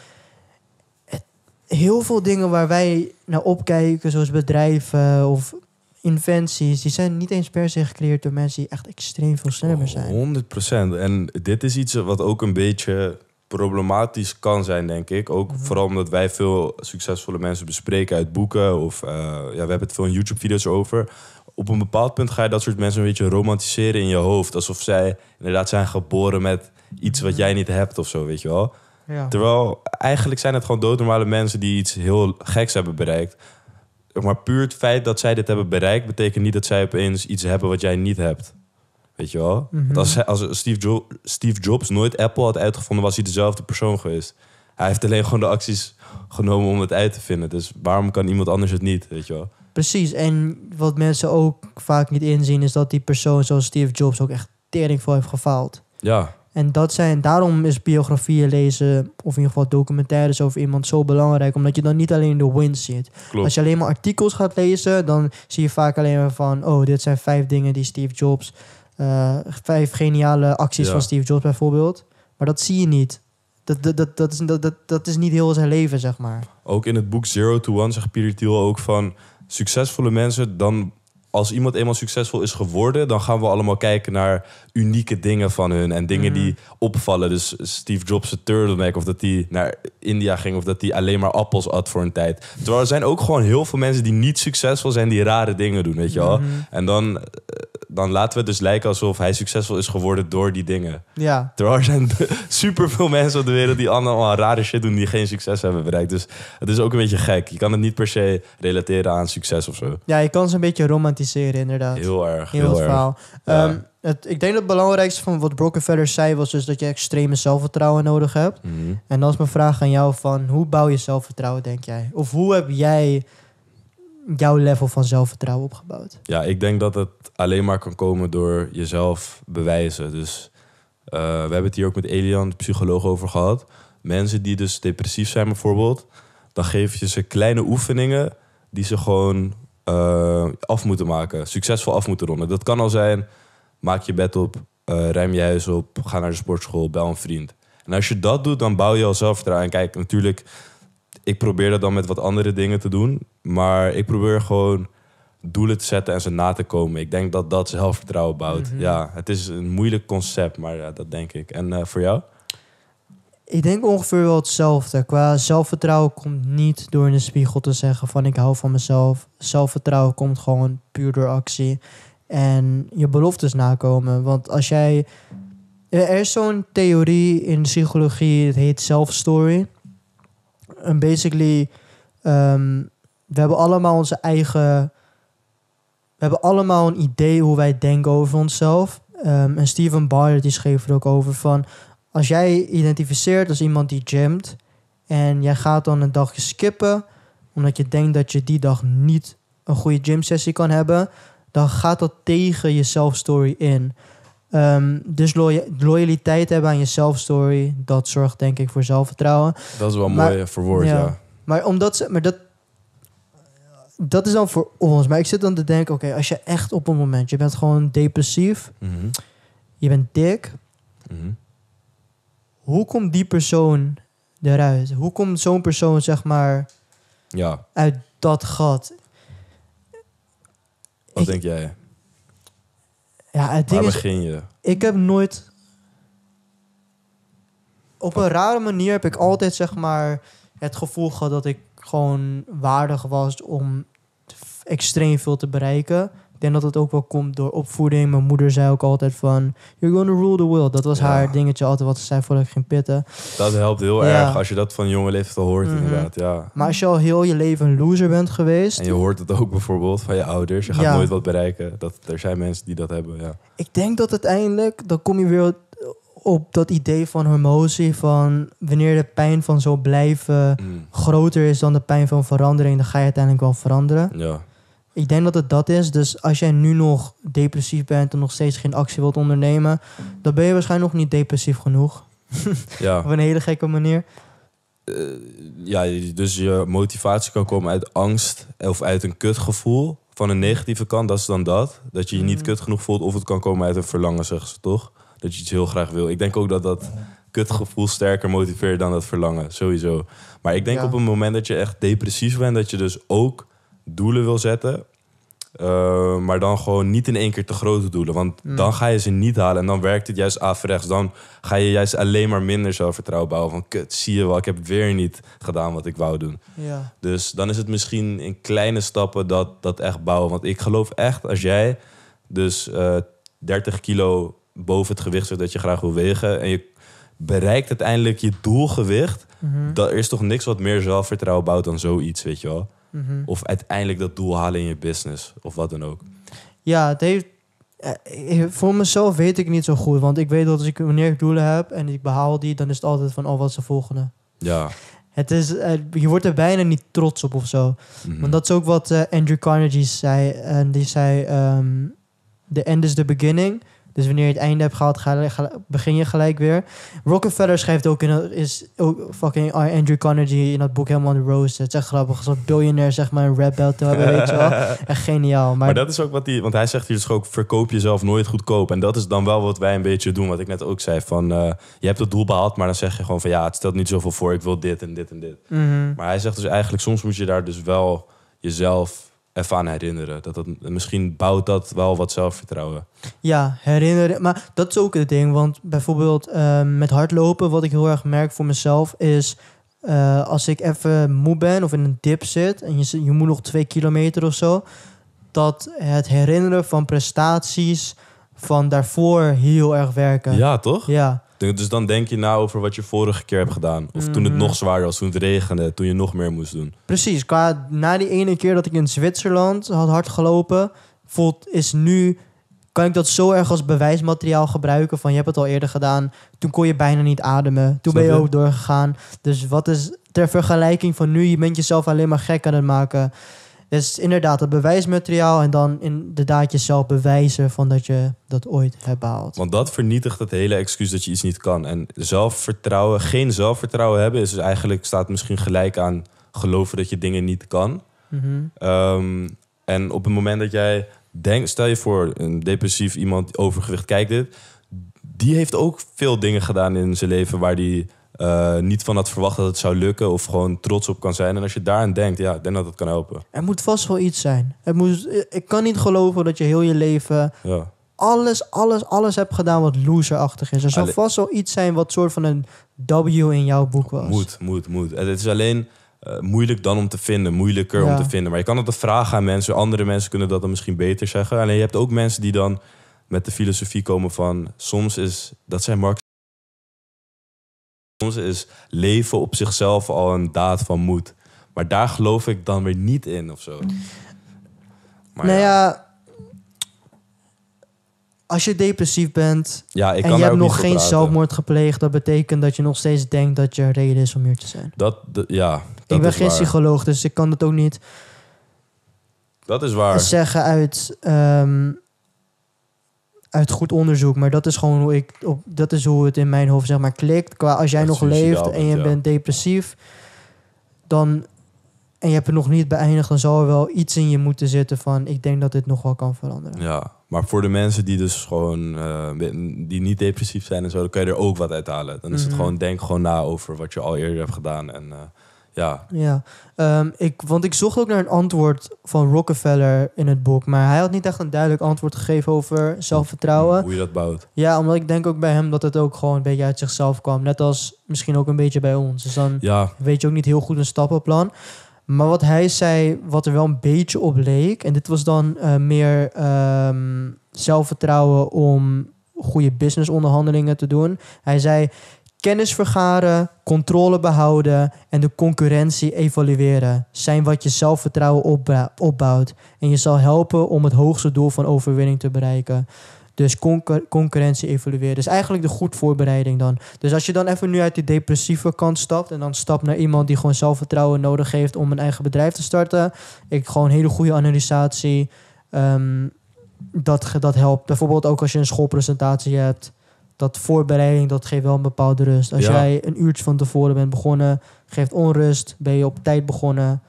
het, heel veel dingen waar wij naar opkijken, zoals bedrijven of inventies, die zijn niet eens per se gecreëerd door mensen die echt extreem veel slimmer zijn. 100%. En dit is iets wat ook een beetje problematisch kan zijn, denk ik. Ook mhm. vooral omdat wij veel succesvolle mensen bespreken uit boeken of eh, ja, we hebben het veel in YouTube-video's over. Op een bepaald punt ga je dat soort mensen een beetje romantiseren in je hoofd. Alsof zij inderdaad zijn geboren met iets wat mhm. jij niet hebt of zo, weet je wel. Ja. Terwijl eigenlijk zijn het gewoon doodnormale mensen die iets heel geks hebben bereikt maar puur het feit dat zij dit hebben bereikt, betekent niet dat zij opeens iets hebben wat jij niet hebt. Weet je wel? Mhm. als, Steve, Jobs, Steve Jobs nooit Apple had uitgevonden, was hij dezelfde persoon geweest. Hij heeft alleen gewoon de acties genomen om het uit te vinden. Dus waarom kan iemand anders het niet, weet je wel? Precies, en wat mensen ook vaak niet inzien is dat die persoon zoals Steve Jobs ook echt tering voor heeft gefaald. Ja. En, dat zijn, daarom is biografieën lezen, of in ieder geval documentaires over iemand, zo belangrijk. Omdat je dan niet alleen de wins ziet. Als je alleen maar artikels gaat lezen, dan zie je vaak alleen maar van: oh, dit zijn vijf dingen die Steve Jobs. Eh, vijf geniale acties van Steve Jobs bijvoorbeeld. Maar dat zie je niet. Dat, dat, dat, dat, is, dat, dat, is niet heel zijn leven, zeg maar. Ook in het boek Zero to One zegt Peter Thiel ook van... succesvolle mensen, dan als iemand eenmaal succesvol is geworden, dan gaan we allemaal kijken naar unieke dingen van hun en dingen mhm. die opvallen. Dus Steve Jobs' turtleneck, of dat hij naar India ging, of dat hij alleen maar appels at voor een tijd. Terwijl er zijn ook gewoon heel veel mensen die niet succesvol zijn, die rare dingen doen, weet je wel. Mhm. En dan, eh, dan laten we het dus lijken alsof hij succesvol is geworden door die dingen. Ja. Terwijl er zijn superveel mensen op de wereld die allemaal rare shit doen, die geen succes hebben bereikt. Dus het is ook een beetje gek. Je kan het niet per se relateren aan succes of zo. Ja, je kan ze een beetje romantiseren inderdaad. Heel erg. Heel, het erg. verhaal. het, ik denk dat het belangrijkste van wat verder zei was dus dat je extreme zelfvertrouwen nodig hebt. Mhm. En dan is mijn vraag aan jou van hoe bouw je zelfvertrouwen, denk jij? Of hoe heb jij jouw level van zelfvertrouwen opgebouwd? Ja, ik denk dat het alleen maar kan komen door jezelf bewijzen. Dus eh, we hebben het hier ook met Elian, de psycholoog, over gehad. Mensen die dus depressief zijn bijvoorbeeld, dan geef je ze kleine oefeningen die ze gewoon eh, af moeten maken. Succesvol af moeten ronden. Dat kan al zijn, maak je bed op, uh, ruim je huis op, ga naar de sportschool, bel een vriend. En als je dat doet, dan bouw je al zelfvertrouwen. En kijk, natuurlijk, ik probeer dat dan met wat andere dingen te doen. Maar ik probeer gewoon doelen te zetten en ze na te komen. Ik denk dat dat zelfvertrouwen bouwt. Mhm. Ja, het is een moeilijk concept, maar dat denk ik. En eh, voor jou? Ik denk ongeveer wel hetzelfde. Qua zelfvertrouwen komt niet door in de spiegel te zeggen van ik hou van mezelf. Zelfvertrouwen komt gewoon puur door actie. En je beloftes nakomen. Want als jij. Er is zo'n theorie in psychologie, het heet self-story. En basically, ehm, we hebben allemaal onze eigen. We hebben allemaal een idee hoe wij denken over onszelf. Ehm, en Steven Barrett die schreef er ook over van als jij identificeert als iemand die gymt en jij gaat dan een dagje skippen omdat je denkt dat je die dag niet een goede gymsessie kan hebben, dan gaat dat tegen je self-story in. Ehm, dus loyaliteit hebben aan je self-story, dat zorgt denk ik voor zelfvertrouwen. Dat is wel mooi eh, verwoord, ja. Maar omdat ze, maar dat, dat is dan voor ons. Maar ik zit dan te denken, oké, als je echt op een moment, je bent gewoon depressief, mhm. je bent dik, mhm hoe komt die persoon eruit? Hoe komt zo'n persoon, zeg maar, ja. uit dat gat? Wat denk jij? Ja, het ding Waar begin je? ik heb nooit... Op een rare manier heb ik altijd, zeg maar, het gevoel gehad dat ik gewoon waardig was om extreem veel te bereiken. Ik denk dat het ook wel komt door opvoeding. Mijn moeder zei ook altijd van... You're gonna rule the world. Dat was haar dingetje altijd wat ze zei voordat ik ging pitten. Dat helpt heel erg als je dat van jonge leeftijd al hoort mhm. inderdaad. Ja. Maar als je al heel je leven een loser bent geweest... En je hoort het ook bijvoorbeeld van je ouders. Je gaat nooit wat bereiken. Dat, er zijn mensen die dat hebben, ja. Ik denk dat uiteindelijk... Dan kom je weer op dat idee van emotie: van wanneer de pijn van zo blijven mm. groter is dan de pijn van verandering, dan ga je uiteindelijk wel veranderen. Ja. Ik denk dat het dat is. Dus als jij nu nog depressief bent en nog steeds geen actie wilt ondernemen, dan ben je waarschijnlijk nog niet depressief genoeg. ja. Op een hele gekke manier. Eh, ja, dus je motivatie kan komen uit angst of uit een kutgevoel. Van een negatieve kant, dat is dan dat. Dat je je niet mhm. kut genoeg voelt. Of het kan komen uit een verlangen, zeggen ze toch? Dat je iets heel graag wil. Ik denk ook dat dat kutgevoel sterker motiveert dan dat verlangen. Sowieso. Maar ik denk op een moment dat je echt depressief bent, dat je dus ook doelen wil zetten. Eh, maar dan gewoon niet in één keer te grote doelen. Want mm. dan ga je ze niet halen. En dan werkt het juist averechts. Dan ga je juist alleen maar minder zelfvertrouwen bouwen. Van kut, zie je wel, ik heb weer niet gedaan wat ik wou doen. Ja. Dus dan is het misschien in kleine stappen dat, dat echt bouwen. Want ik geloof echt, als jij dus uh, eh, 30 kilo boven het gewicht zit dat je graag wil wegen. En je bereikt uiteindelijk je doelgewicht. Mhm. dat, is toch niks wat meer zelfvertrouwen bouwt dan zoiets, weet je wel. Mhm. Of uiteindelijk dat doel halen in je business of wat dan ook. Ja, het heeft, eh, eh, voor mezelf weet ik niet zo goed. Want ik weet dat als ik wanneer ik doelen heb en ik behaal die, dan is het altijd van oh, wat is de volgende? Ja. Het is, eh, je wordt er bijna niet trots op of zo. Mhm. Want dat is ook wat Andrew Carnegie zei. En die zei: de ehm, The end is the beginning. Dus wanneer je het einde hebt gehad, ga, begin je gelijk weer. Rockefeller schrijft ook in is ook fucking Andrew Carnegie in dat boek helemaal de rose. Het zegt echt grappig. Zo'n biljonair, zeg maar, een rap belt te hebben, weet je wel. Echt geniaal. Maar, maar dat is ook wat hij, want hij zegt hier dus ook, verkoop jezelf nooit goedkoop. En dat is dan wel wat wij een beetje doen, wat ik net ook zei. Van, eh, je hebt het doel behaald, maar dan zeg je gewoon van, ja, het stelt niet zoveel voor. Ik wil dit en dit en dit. Mhm. Maar hij zegt dus eigenlijk, soms moet je daar dus wel jezelf ervan herinneren. Dat dat, misschien bouwt dat wel wat zelfvertrouwen. Ja, herinneren. Maar dat is ook het ding. Want bijvoorbeeld ehm, met hardlopen, wat ik heel erg merk voor mezelf, is eh, als ik even moe ben of in een dip zit en je, je moet nog twee kilometer of zo, dat het herinneren van prestaties van daarvoor heel erg werken. Ja, toch? Ja. Dus, dus dan denk je na over wat je vorige keer hebt gedaan. Of toen het mhm. nog zwaarder was, toen het regende, toen je nog meer moest doen. Precies. Qua, na die ene keer dat ik in Zwitserland had hard gelopen, voelt, is nu kan ik dat zo erg als bewijsmateriaal gebruiken van je hebt het al eerder gedaan. Toen kon je bijna niet ademen. Toen ben je ook doorgegaan. Dus wat is ter vergelijking van nu, je bent jezelf alleen maar gek aan het maken. Dus inderdaad, het bewijsmateriaal en dan inderdaad jezelf bewijzen van dat je dat ooit hebt behaald. Want dat vernietigt het hele excuus dat je iets niet kan. En zelfvertrouwen, geen zelfvertrouwen hebben, is dus eigenlijk staat misschien gelijk aan geloven dat je dingen niet kan. Mhm. Ehm, en op het moment dat jij denkt, stel je voor, een depressief iemand overgewicht kijkt dit, die heeft ook veel dingen gedaan in zijn leven waar die eh, niet van het verwachten dat het zou lukken of gewoon trots op kan zijn. En als je daaraan denkt, ja, ik denk dat dat kan helpen. Er moet vast wel iets zijn. Er moet, ik kan niet geloven dat je heel je leven ja. alles, alles, alles hebt gedaan wat loserachtig is. Er zou vast wel iets zijn wat soort van een W in jouw boek was. Moet, moet, moet. het is alleen... Eh, moeilijk dan om te vinden, moeilijker om te vinden. Maar je kan het vragen aan mensen, andere mensen kunnen dat dan misschien beter zeggen. Alleen je hebt ook mensen die dan met de filosofie komen van soms is dat zijn Soms is leven op zichzelf al een daad van moed. Maar daar geloof ik dan weer niet in of zo. Maar nou ja. als je depressief bent ja, ik en je hebt nog geen zelfmoord gepleegd, dat betekent dat je nog steeds denkt dat je reden is om hier te zijn. Dat, ja, dat ik ben geen psycholoog, dus ik kan dat ook niet dat is waar. zeggen uit ehm, uit goed onderzoek, maar dat is gewoon hoe ik op, dat is hoe het in mijn hoofd zeg maar klikt. Qua als jij nog leeft en je bent depressief, dan en je hebt het nog niet beëindigd, dan zou er wel iets in je moeten zitten van ik denk dat dit nog wel kan veranderen. Ja, maar voor de mensen die dus gewoon eh, die niet depressief zijn en zo, dan kan je er ook wat uit halen. Dan is het mhm. gewoon denk gewoon na over wat je al eerder hebt gedaan en eh, ja. ja. Ehm, ik, want ik zocht ook naar een antwoord van Rockefeller in het boek. Maar hij had niet echt een duidelijk antwoord gegeven over zelfvertrouwen. Hoe je dat bouwt. Ja, omdat ik denk ook bij hem dat het ook gewoon een beetje uit zichzelf kwam. Net als misschien ook een beetje bij ons. Dus dan ja. weet je ook niet heel goed een stappenplan. Maar wat hij zei, wat er wel een beetje op leek. En dit was dan eh, meer ehm, zelfvertrouwen om goede businessonderhandelingen te doen. Hij zei Kennis vergaren, controle behouden en de concurrentie evalueren zijn wat je zelfvertrouwen opbouwt en je zal helpen om het hoogste doel van overwinning te bereiken. Dus concurrentie evalueren. Is eigenlijk de goed voorbereiding dan. Dus als je dan even nu uit die depressieve kant stapt. En dan stapt naar iemand die gewoon zelfvertrouwen nodig heeft om een eigen bedrijf te starten. Ik gewoon hele goede analysatie. Ehm, dat, dat helpt. Bijvoorbeeld ook als je een schoolpresentatie hebt dat voorbereiding, dat geeft wel een bepaalde rust. Als jij een uurtje van tevoren bent begonnen, geeft onrust. Ben je op tijd begonnen,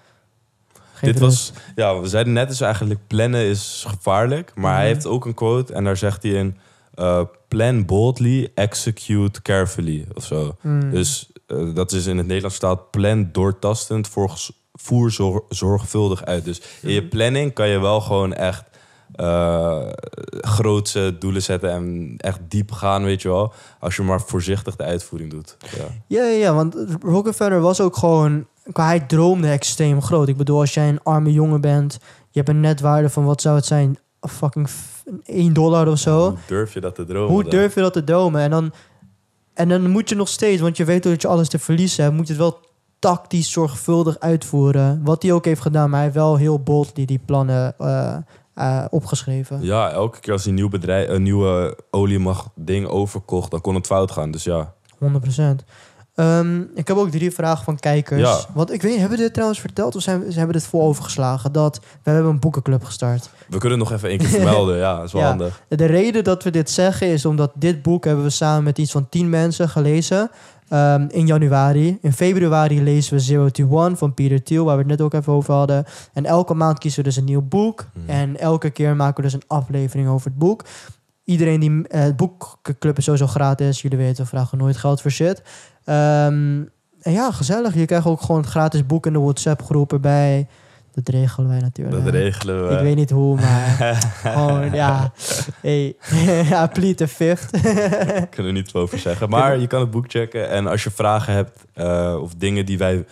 Dit was, ja, we zeiden net is dus eigenlijk plannen is gevaarlijk. Maar hij mhm. heeft ook een quote en daar zegt hij in... Eh, plan boldly, execute carefully of zo. Mhm. Dus eh, dat is in het Nederlands staat plan doortastend, voor, voer zorgvuldig uit. Dus in je mhm. planning kan je wel gewoon echt uh, grootse doelen zetten en echt diep gaan, weet je wel. Als je maar voorzichtig de uitvoering doet. Ja, ja, ja, want Rockefeller was ook gewoon... Hij droomde extreem groot. Ik bedoel, als jij een arme jongen bent... Je hebt een netwaarde van, wat zou het zijn? Fucking 1 dollar of zo. Hoe durf je dat te dromen? Hoe durf je dat te dromen? En dan, en dan moet je nog steeds, want je weet dat je alles te verliezen hebt... moet je het wel tactisch zorgvuldig uitvoeren. Wat hij ook heeft gedaan, maar hij heeft wel heel bold die, die plannen eh, eh, opgeschreven. Ja, elke keer als een nieuw bedrijf, een nieuwe olie mag ding overkocht, dan kon het fout gaan. Dus ja. 100 um, ehm, ik heb ook drie vragen van kijkers. Ja. Want ik weet, hebben dit trouwens verteld of zijn, ze hebben dit voor overgeslagen? Dat we hebben een boekenclub gestart. We kunnen nog even één keer vermelden, ja, dat is wel ja. handig. De reden dat we dit zeggen is omdat dit boek hebben we samen met iets van tien mensen gelezen. Ehm, in januari. In februari lezen we Zero to One van Peter Thiel, waar we het net ook even over hadden. En elke maand kiezen we dus een nieuw boek. Hmm. En elke keer maken we dus een aflevering over het boek. Iedereen die... Eh, het boekclub is sowieso gratis. Jullie weten, we vragen nooit geld voor shit. Ehm, en ja, gezellig. Je krijgt ook gewoon gratis boek in de WhatsApp groep erbij. Dat regelen wij natuurlijk. Dat regelen we. Ik weet niet hoe, maar gewoon, oh, ja. Hey, ja, the fifth. Kunnen er niet over zeggen. Maar je kan het boek checken. En als je vragen hebt eh, of dingen die wij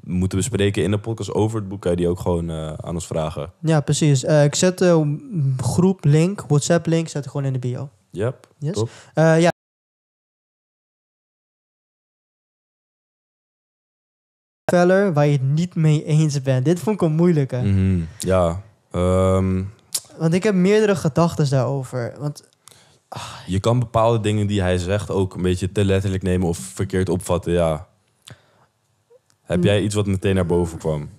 moeten bespreken in de podcast over het boek, kan je die ook gewoon eh, aan ons vragen. Ja, precies. Eh, ik zet de groep link, WhatsApp link, zet ik gewoon in de bio. Yep, yes. ja. feller waar je het niet mee eens bent. Dit vond ik een moeilijke. Mm -hmm. Ja. Ehm, Want ik heb meerdere gedachten daarover. Want ah, je kan bepaalde dingen die hij zegt ook een beetje te letterlijk nemen of verkeerd opvatten, ja. Heb mm. jij iets wat meteen naar boven kwam?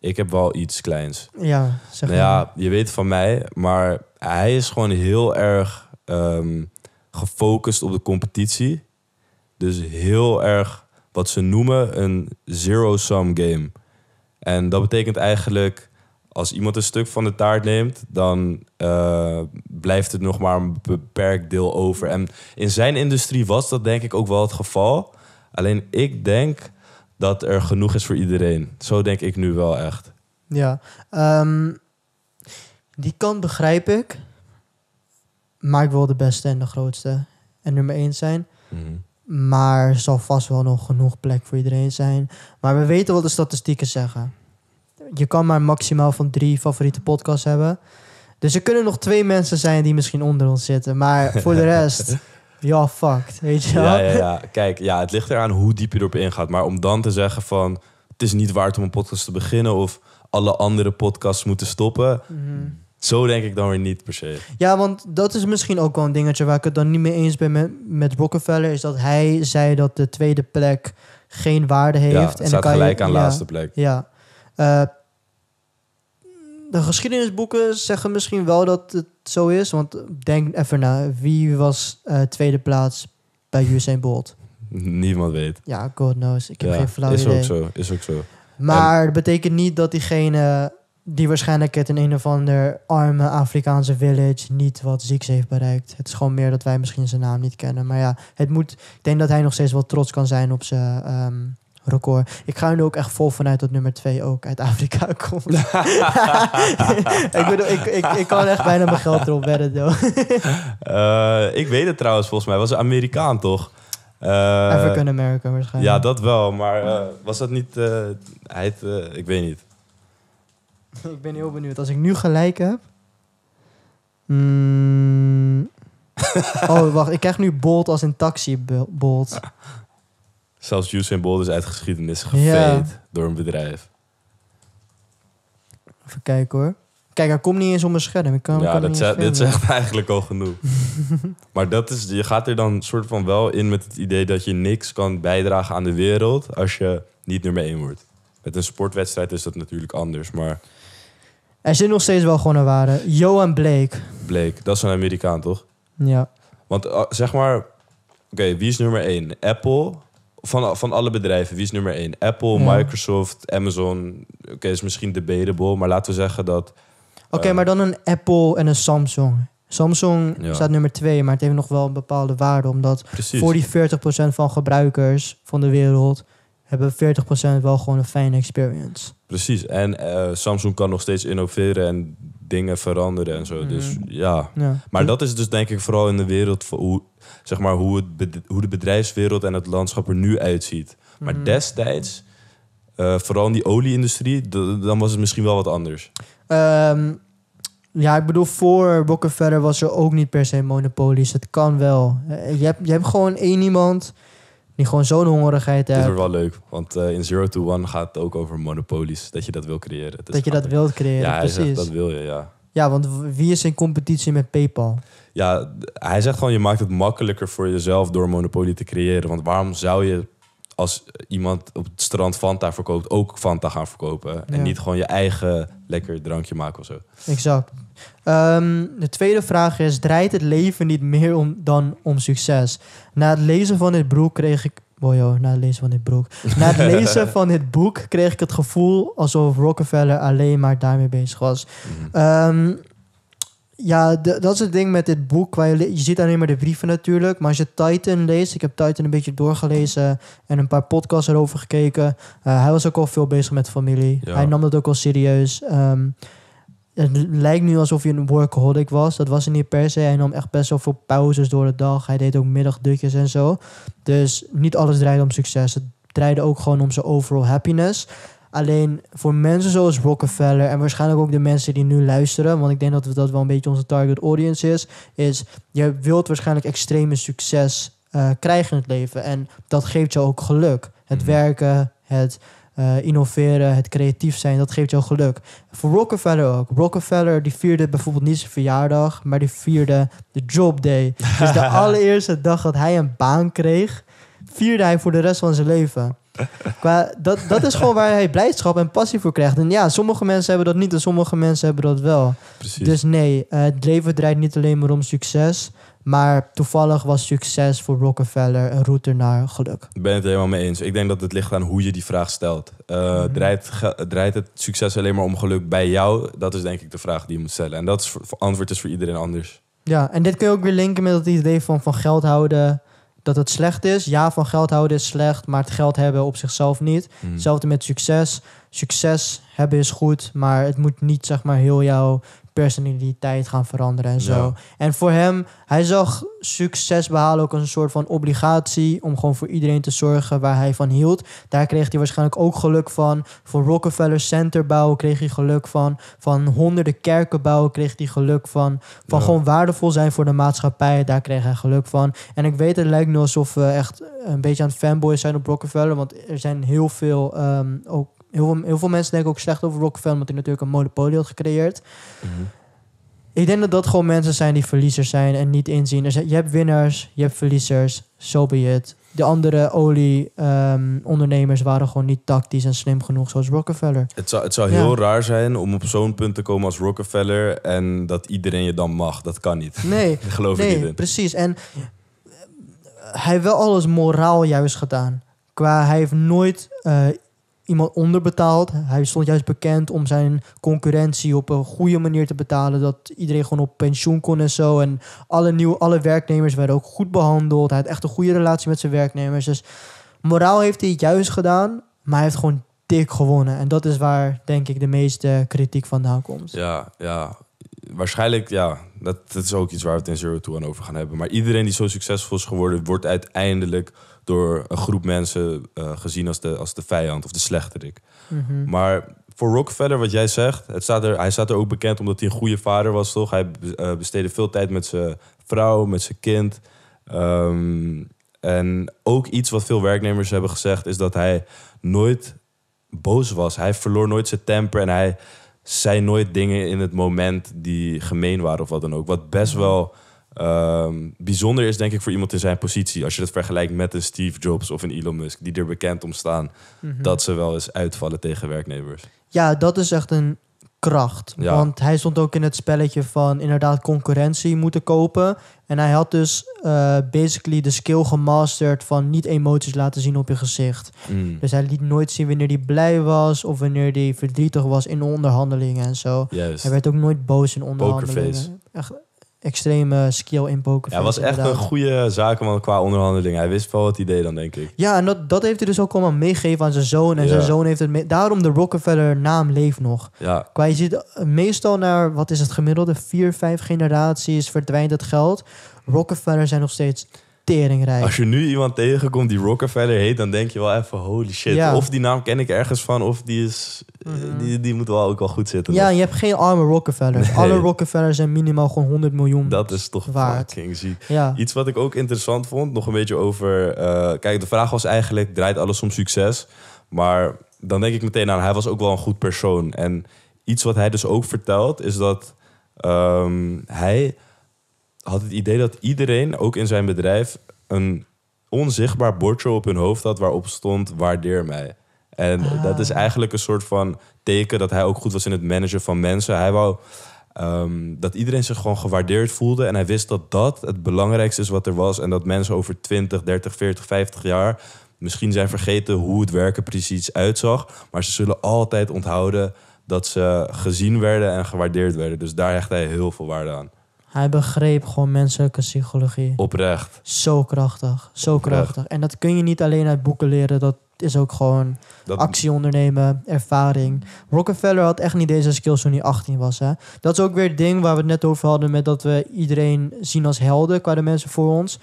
Ik heb wel iets kleins. Ja, zeg nou ja, je weet van mij, maar hij is gewoon heel erg ehm, gefocust op de competitie. Dus heel erg wat ze noemen een zero-sum game. En dat betekent eigenlijk, als iemand een stuk van de taart neemt, dan eh, blijft het nog maar een beperkt deel over. En in zijn industrie was dat denk ik ook wel het geval. Alleen ik denk dat er genoeg is voor iedereen. Zo denk ik nu wel echt. Ja, ehm, die kant begrijp ik. Maar ik wil de beste en de grootste en nummer één zijn. Mhm. Maar er zal vast wel nog genoeg plek voor iedereen zijn. Maar we weten wat de statistieken zeggen. Je kan maar maximaal van drie favoriete podcasts hebben. Dus er kunnen nog twee mensen zijn die misschien onder ons zitten. Maar voor de rest, ja, fucked. Weet je wel? Ja, ja, ja. Kijk, ja, het ligt eraan hoe diep je erop ingaat. Maar om dan te zeggen van... het is niet waard om een podcast te beginnen... of alle andere podcasts moeten stoppen... Mhm. Zo denk ik dan weer niet per se. Ja, want dat is misschien ook wel een dingetje waar ik het dan niet mee eens ben met, met Rockefeller. Is dat hij zei dat de tweede plek geen waarde heeft. en dan kan gelijk aan de laatste plek. Ja. Eh, de geschiedenisboeken zeggen misschien wel dat het zo is. Want denk even na. Wie was eh, tweede plaats bij Usain Bolt? Niemand weet. Ja, God knows. Ik heb geen flauw is idee. Is ook zo. Is ook zo. Maar het betekent niet dat diegene die waarschijnlijk het in een of ander arme Afrikaanse village niet wat zieks heeft bereikt. Het is gewoon meer dat wij misschien zijn naam niet kennen. Maar ja, het moet, ik denk dat hij nog steeds wel trots kan zijn op zijn ehm, record. Ik ga nu ook echt vol vanuit dat nummer 2 ook uit Afrika komt. ik, bedoel, ik, ik, ik, kan echt bijna mijn geld erop wedden. uh, ik weet het trouwens volgens mij. was een Amerikaan toch? Uh, eh, African American waarschijnlijk. Ja, dat wel. Maar eh, was dat niet... hij, ik weet niet. Ik ben heel benieuwd. Als ik nu gelijk heb. Mm. oh, wacht. Ik krijg nu Bolt als een taxi Bolt. Zelfs Usain Bolt is uit geschiedenis geveed door een bedrijf. Even kijken hoor. Kijk, hij komt niet eens om een scherm. Ik kan, ja, dat dit zegt eigenlijk al genoeg. maar dat is, je gaat er dan soort van wel in met het idee dat je niks kan bijdragen aan de wereld als je niet nummer in wordt. Met een sportwedstrijd is dat natuurlijk anders, maar... Er zit nog steeds wel gewoon een waarde. Johan Blake. Blake, dat is een Amerikaan, toch? Ja. Want eh, zeg maar, oké, wie is nummer 1? Apple, van, van alle bedrijven, wie is nummer 1? Apple, Microsoft, Amazon. Oké, is misschien debatable, maar laten we zeggen dat... Oké, eh, maar dan een Apple en een Samsung. Samsung staat nummer 2, maar het heeft nog wel een bepaalde waarde. Omdat Precies. voor die 40% van gebruikers van de wereld hebben 40% wel gewoon een fijne experience. Precies, en eh, Samsung kan nog steeds innoveren en dingen veranderen en zo. Mhm. Dus ja. ja. Maar dat is dus denk ik vooral in de wereld voor hoe, zeg maar, hoe, het, hoe de bedrijfswereld en het landschap er nu uitziet. Maar mhm. destijds, eh, vooral in die olieindustrie, dan was het misschien wel wat anders. Ehm, ja, ik bedoel, voor Rockefeller was er ook niet per se monopolies. Het kan wel. Eh, je hebt, je hebt gewoon één iemand die gewoon zo'n hongerigheid hebben. Dat wel leuk, want eh, in Zero to One gaat het ook over monopolies. Dat je dat wil creëren. Dat, dat je dat wilt creëren, ja, precies. Zegt, dat wil je, ja. Ja, want wie is in competitie met PayPal? Ja, hij zegt gewoon: je maakt het makkelijker voor jezelf door monopolie te creëren. Want waarom zou je als iemand op het strand Fanta verkoopt, ook Fanta gaan verkopen? En niet gewoon je eigen lekker drankje maken of zo. Exact. Ehm, de tweede vraag is: draait het leven niet meer om, dan om succes? Na het lezen van dit boek kreeg ik. Boy, na het lezen van dit boek. Na het lezen van dit boek kreeg ik het gevoel alsof Rockefeller alleen maar daarmee bezig was. Mhm. Ehm, ja, dat is het ding met dit boek. Waar je, je ziet alleen maar de brieven natuurlijk. Maar als je Titan leest, ik heb Titan een beetje doorgelezen en een paar podcasts erover gekeken. Eh, hij was ook al veel bezig met familie. Hij nam dat ook al serieus. Um, het lijkt nu alsof je een workaholic was. Dat was hij niet per se. Hij nam echt best wel veel pauzes door de dag. Hij deed ook middagdutjes en zo. Dus niet alles draaide om succes. Het draaide ook gewoon om zijn overall happiness. Alleen voor mensen zoals Rockefeller en waarschijnlijk ook de mensen die nu luisteren, want ik denk dat dat wel een beetje onze target audience is, is je wilt waarschijnlijk extreme succes eh, krijgen in het leven. En dat geeft je ook geluk. Het mhm. werken, het eh, innoveren, het creatief zijn, dat geeft jou geluk. Voor Rockefeller ook. Rockefeller die vierde bijvoorbeeld niet zijn verjaardag, maar die vierde de job day. Dus de allereerste dag dat hij een baan kreeg, vierde hij voor de rest van zijn leven. Qua, dat, dat is gewoon waar hij blijdschap en passie voor krijgt. En ja, sommige mensen hebben dat niet en sommige mensen hebben dat wel. Precies. Dus nee, eh, het leven draait niet alleen maar om succes. Maar toevallig was succes voor Rockefeller een route naar geluk. Ik ben het helemaal mee eens. Ik denk dat het ligt aan hoe je die vraag stelt. Eh, mhm. draait, draait, het succes alleen maar om geluk bij jou? Dat is denk ik de vraag die je moet stellen. En dat is voor, antwoord is voor iedereen anders. Ja, en dit kun je ook weer linken met het idee van, van geld houden dat het slecht is. Ja, van geld houden is slecht, maar het geld hebben op zichzelf niet. Mhm. Hetzelfde met succes. Succes hebben is goed, maar het moet niet zeg maar heel jouw personaliteit gaan veranderen en zo. En voor hem, hij zag succes behalen ook als een soort van obligatie om gewoon voor iedereen te zorgen waar hij van hield. Daar kreeg hij waarschijnlijk ook geluk van. Voor Rockefeller Center bouwen kreeg hij geluk van. Van honderden kerken bouwen kreeg hij geluk van. Van gewoon waardevol zijn voor de maatschappij, daar kreeg hij geluk van. En ik weet, het lijkt nu alsof we echt een beetje aan het fanboy zijn op Rockefeller, want er zijn heel veel ehm, ook Heel veel, mensen denken ook slecht over Rockefeller, omdat hij natuurlijk een monopolie had gecreëerd. Mhm. Ik denk dat dat gewoon mensen zijn die verliezers zijn en niet inzien. je hebt winnaars, je hebt verliezers, zo so het. De andere olieondernemers ehm, um, waren gewoon niet tactisch en slim genoeg, zoals Rockefeller. Het zou, het heel raar zijn om op zo'n punt te komen als Rockefeller en dat iedereen je dan mag. Dat kan niet. Nee, geloof nee, ik niet. In. Precies. En eh, hij heeft wel alles moraal juist gedaan. Qua hij heeft nooit eh, iemand onderbetaald. Hij stond juist bekend om zijn concurrentie op een goede manier te betalen. Dat iedereen gewoon op pensioen kon en zo. En alle, nieuwe, alle werknemers werden ook goed behandeld. Hij had echt een goede relatie met zijn werknemers. Dus moraal heeft hij juist gedaan. Maar hij heeft gewoon dik gewonnen. En dat is waar, denk ik, de meeste kritiek vandaan komt. Ja, ja waarschijnlijk, ja, dat, dat, is ook iets waar we het in Zero Two aan over gaan hebben. Maar iedereen die zo succesvol is geworden, wordt uiteindelijk door een groep mensen eh, gezien als de, als de vijand of de slechterik. Mhm. Maar voor Rockefeller, wat jij zegt, het staat er, hij staat er ook bekend omdat hij een goede vader was, toch? Hij uh, besteedde veel tijd met zijn vrouw, met zijn kind. Ehm, en ook iets wat veel werknemers hebben gezegd, is dat hij nooit boos was. Hij verloor nooit zijn temper en hij zijn nooit dingen in het moment die gemeen waren of wat dan ook. Wat best wel ehm, bijzonder is, denk ik, voor iemand in zijn positie. Als je dat vergelijkt met een Steve Jobs of een Elon Musk, die er bekend om staan mhm. dat ze wel eens uitvallen tegen werknemers. Ja, dat is echt een kracht. Want hij stond ook in het spelletje van inderdaad concurrentie moeten kopen. En hij had dus eh, basically de skill gemasterd van niet emoties laten zien op je gezicht. Mm. Dus hij liet nooit zien wanneer hij blij was of wanneer hij verdrietig was in onderhandelingen en zo. Hij werd ook nooit boos in onderhandelingen. Echt extreme skill inpoken. Ja, hij was echt een goede zakenman qua onderhandeling. Hij wist wel het idee dan, denk ik. Ja, en dat, dat heeft hij dus ook allemaal meegegeven aan zijn zoon. En zijn zoon heeft het... Daarom de Rockefeller naam leeft nog. Ja. Qua, je ziet eh, meestal naar, wat is het gemiddelde? Vier, vijf generaties verdwijnt het geld. Rockefeller zijn nog steeds teringrijk. Als je nu iemand tegenkomt die Rockefeller heet, dan denk je wel even, holy shit. Of die naam ken ik ergens van, of die, is, eh, mhm. die, die moet wel ook wel goed zitten. Ja, je hebt geen arme Rockefeller. Alle Rockefellers zijn minimaal gewoon 100 miljoen Dat is toch waard. Zie. Ja. Iets wat ik ook interessant vond, nog een beetje over... Eh, kijk, de vraag was eigenlijk, draait alles om succes? Maar dan denk ik meteen aan, hij was ook wel een goed persoon. En iets wat hij dus ook vertelt, is dat ehm, hij had het idee dat iedereen, ook in zijn bedrijf, een onzichtbaar bordje op hun hoofd had waarop stond waardeer mij. En ah. dat is eigenlijk een soort van teken dat hij ook goed was in het managen van mensen. Hij wou ehm, dat iedereen zich gewoon gewaardeerd voelde. En hij wist dat dat het belangrijkste is wat er was. En dat mensen over 20, 30, 40, 50 jaar misschien zijn vergeten hoe het werken precies uitzag. Maar ze zullen altijd onthouden dat ze gezien werden en gewaardeerd werden. Dus daar hecht hij heel veel waarde aan. Hij begreep gewoon menselijke psychologie. Oprecht. Zo krachtig, zo krachtig. En dat kun je niet alleen uit boeken leren. Dat is ook gewoon actie ondernemen, ervaring. Rockefeller had echt niet deze skills toen hij 18 was. Hè? Dat is ook weer het ding waar we het net over hadden... met dat we iedereen zien als helden qua de mensen voor ons...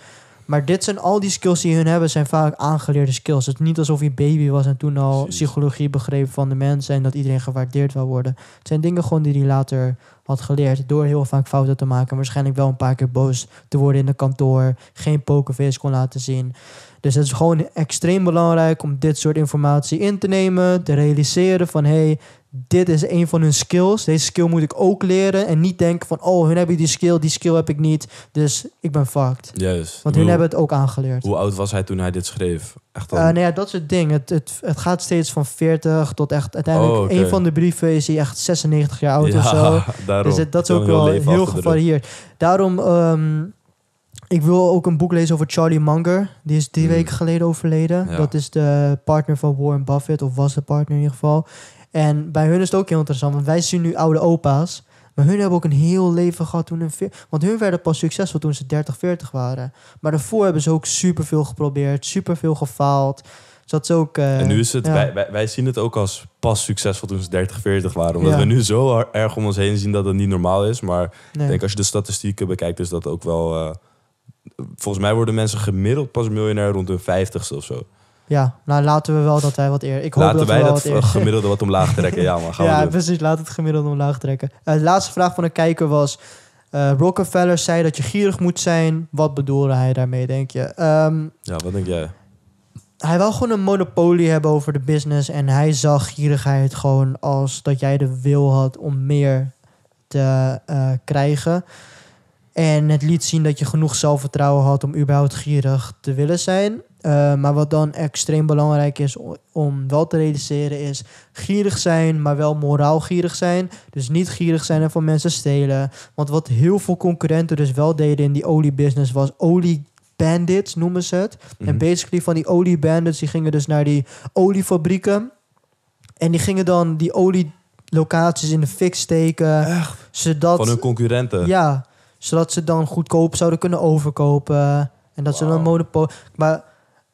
Maar dit zijn al die skills die hun hebben, zijn vaak aangeleerde skills. Het is niet alsof je baby was en toen al psychologie begreep van de mensen en dat iedereen gewaardeerd wil worden. Het zijn dingen gewoon die hij later had geleerd door heel vaak fouten te maken. Waarschijnlijk wel een paar keer boos te worden in de kantoor. Geen pokerface kon laten zien. Dus het is gewoon extreem belangrijk om dit soort informatie in te nemen. Te realiseren van hé, hey, dit is een van hun skills. Deze skill moet ik ook leren. En niet denken van, oh, hun hebben die skill, die skill heb ik niet. Dus ik ben fucked. Juist. Want hun hebben het ook aangeleerd. Hoe oud was hij toen hij dit schreef? Echt al. Eh, nee, nou ja, dat is het ding. Het, het, het gaat steeds van 40 tot echt... Uiteindelijk, Oh, een van de brieven is hij echt 96 jaar oud of zo. daarom. Dus het- dat is ook wel heel gevarieerd. gevarieerd. Daarom, ehm, ik wil ook een boek lezen over Charlie Munger. Die is drie hmm. weken geleden overleden. Dat is de partner van Warren Buffett, of was de partner in ieder geval. En bij hun is het ook heel interessant, want wij zien nu oude opa's. Maar hun hebben ook een heel leven gehad toen hun... Want hun werden pas succesvol toen ze 30, 40 waren. Maar daarvoor hebben ze ook superveel geprobeerd, superveel gefaald. Dus dat is ook... Eh, en nu is het... Wij, wij, zien het ook als pas succesvol toen ze 30, 40 waren. Omdat we nu zo erg om ons heen zien dat het niet normaal is. Maar ik denk als je de statistieken bekijkt, is dat ook wel... Eh, volgens mij worden mensen gemiddeld pas miljonair rond hun 50ste of zo. Ja, nou laten we wel dat hij wat eer. Ik hoop laten dat wij we dat gemiddelde wat omlaag trekken. Ja, maar gaan ja, we precies. Laat het gemiddelde omlaag trekken. Uh, de laatste vraag van een kijker was: eh, Rockefeller zei dat je gierig moet zijn. Wat bedoelde hij daarmee, denk je? Ehm, ja, wat denk jij? Hij wil gewoon een monopolie hebben over de business. En hij zag gierigheid gewoon als dat jij de wil had om meer te eh, krijgen. En het liet zien dat je genoeg zelfvertrouwen had om überhaupt gierig te willen zijn. Eh, maar wat dan extreem belangrijk is om wel te realiseren is gierig zijn, maar wel moraal gierig zijn. Dus niet gierig zijn en van mensen stelen. Want wat heel veel concurrenten dus wel deden in die oliebusiness was olie bandits noemen ze het. En mhm. basically van die oliebandits die gingen dus naar die oliefabrieken. En die gingen dan die olielocaties in de fik steken. Echt? Zodat, van hun concurrenten? Ja, zodat ze dan goedkoop zouden kunnen overkopen. En dat ze dan monopolie... Maar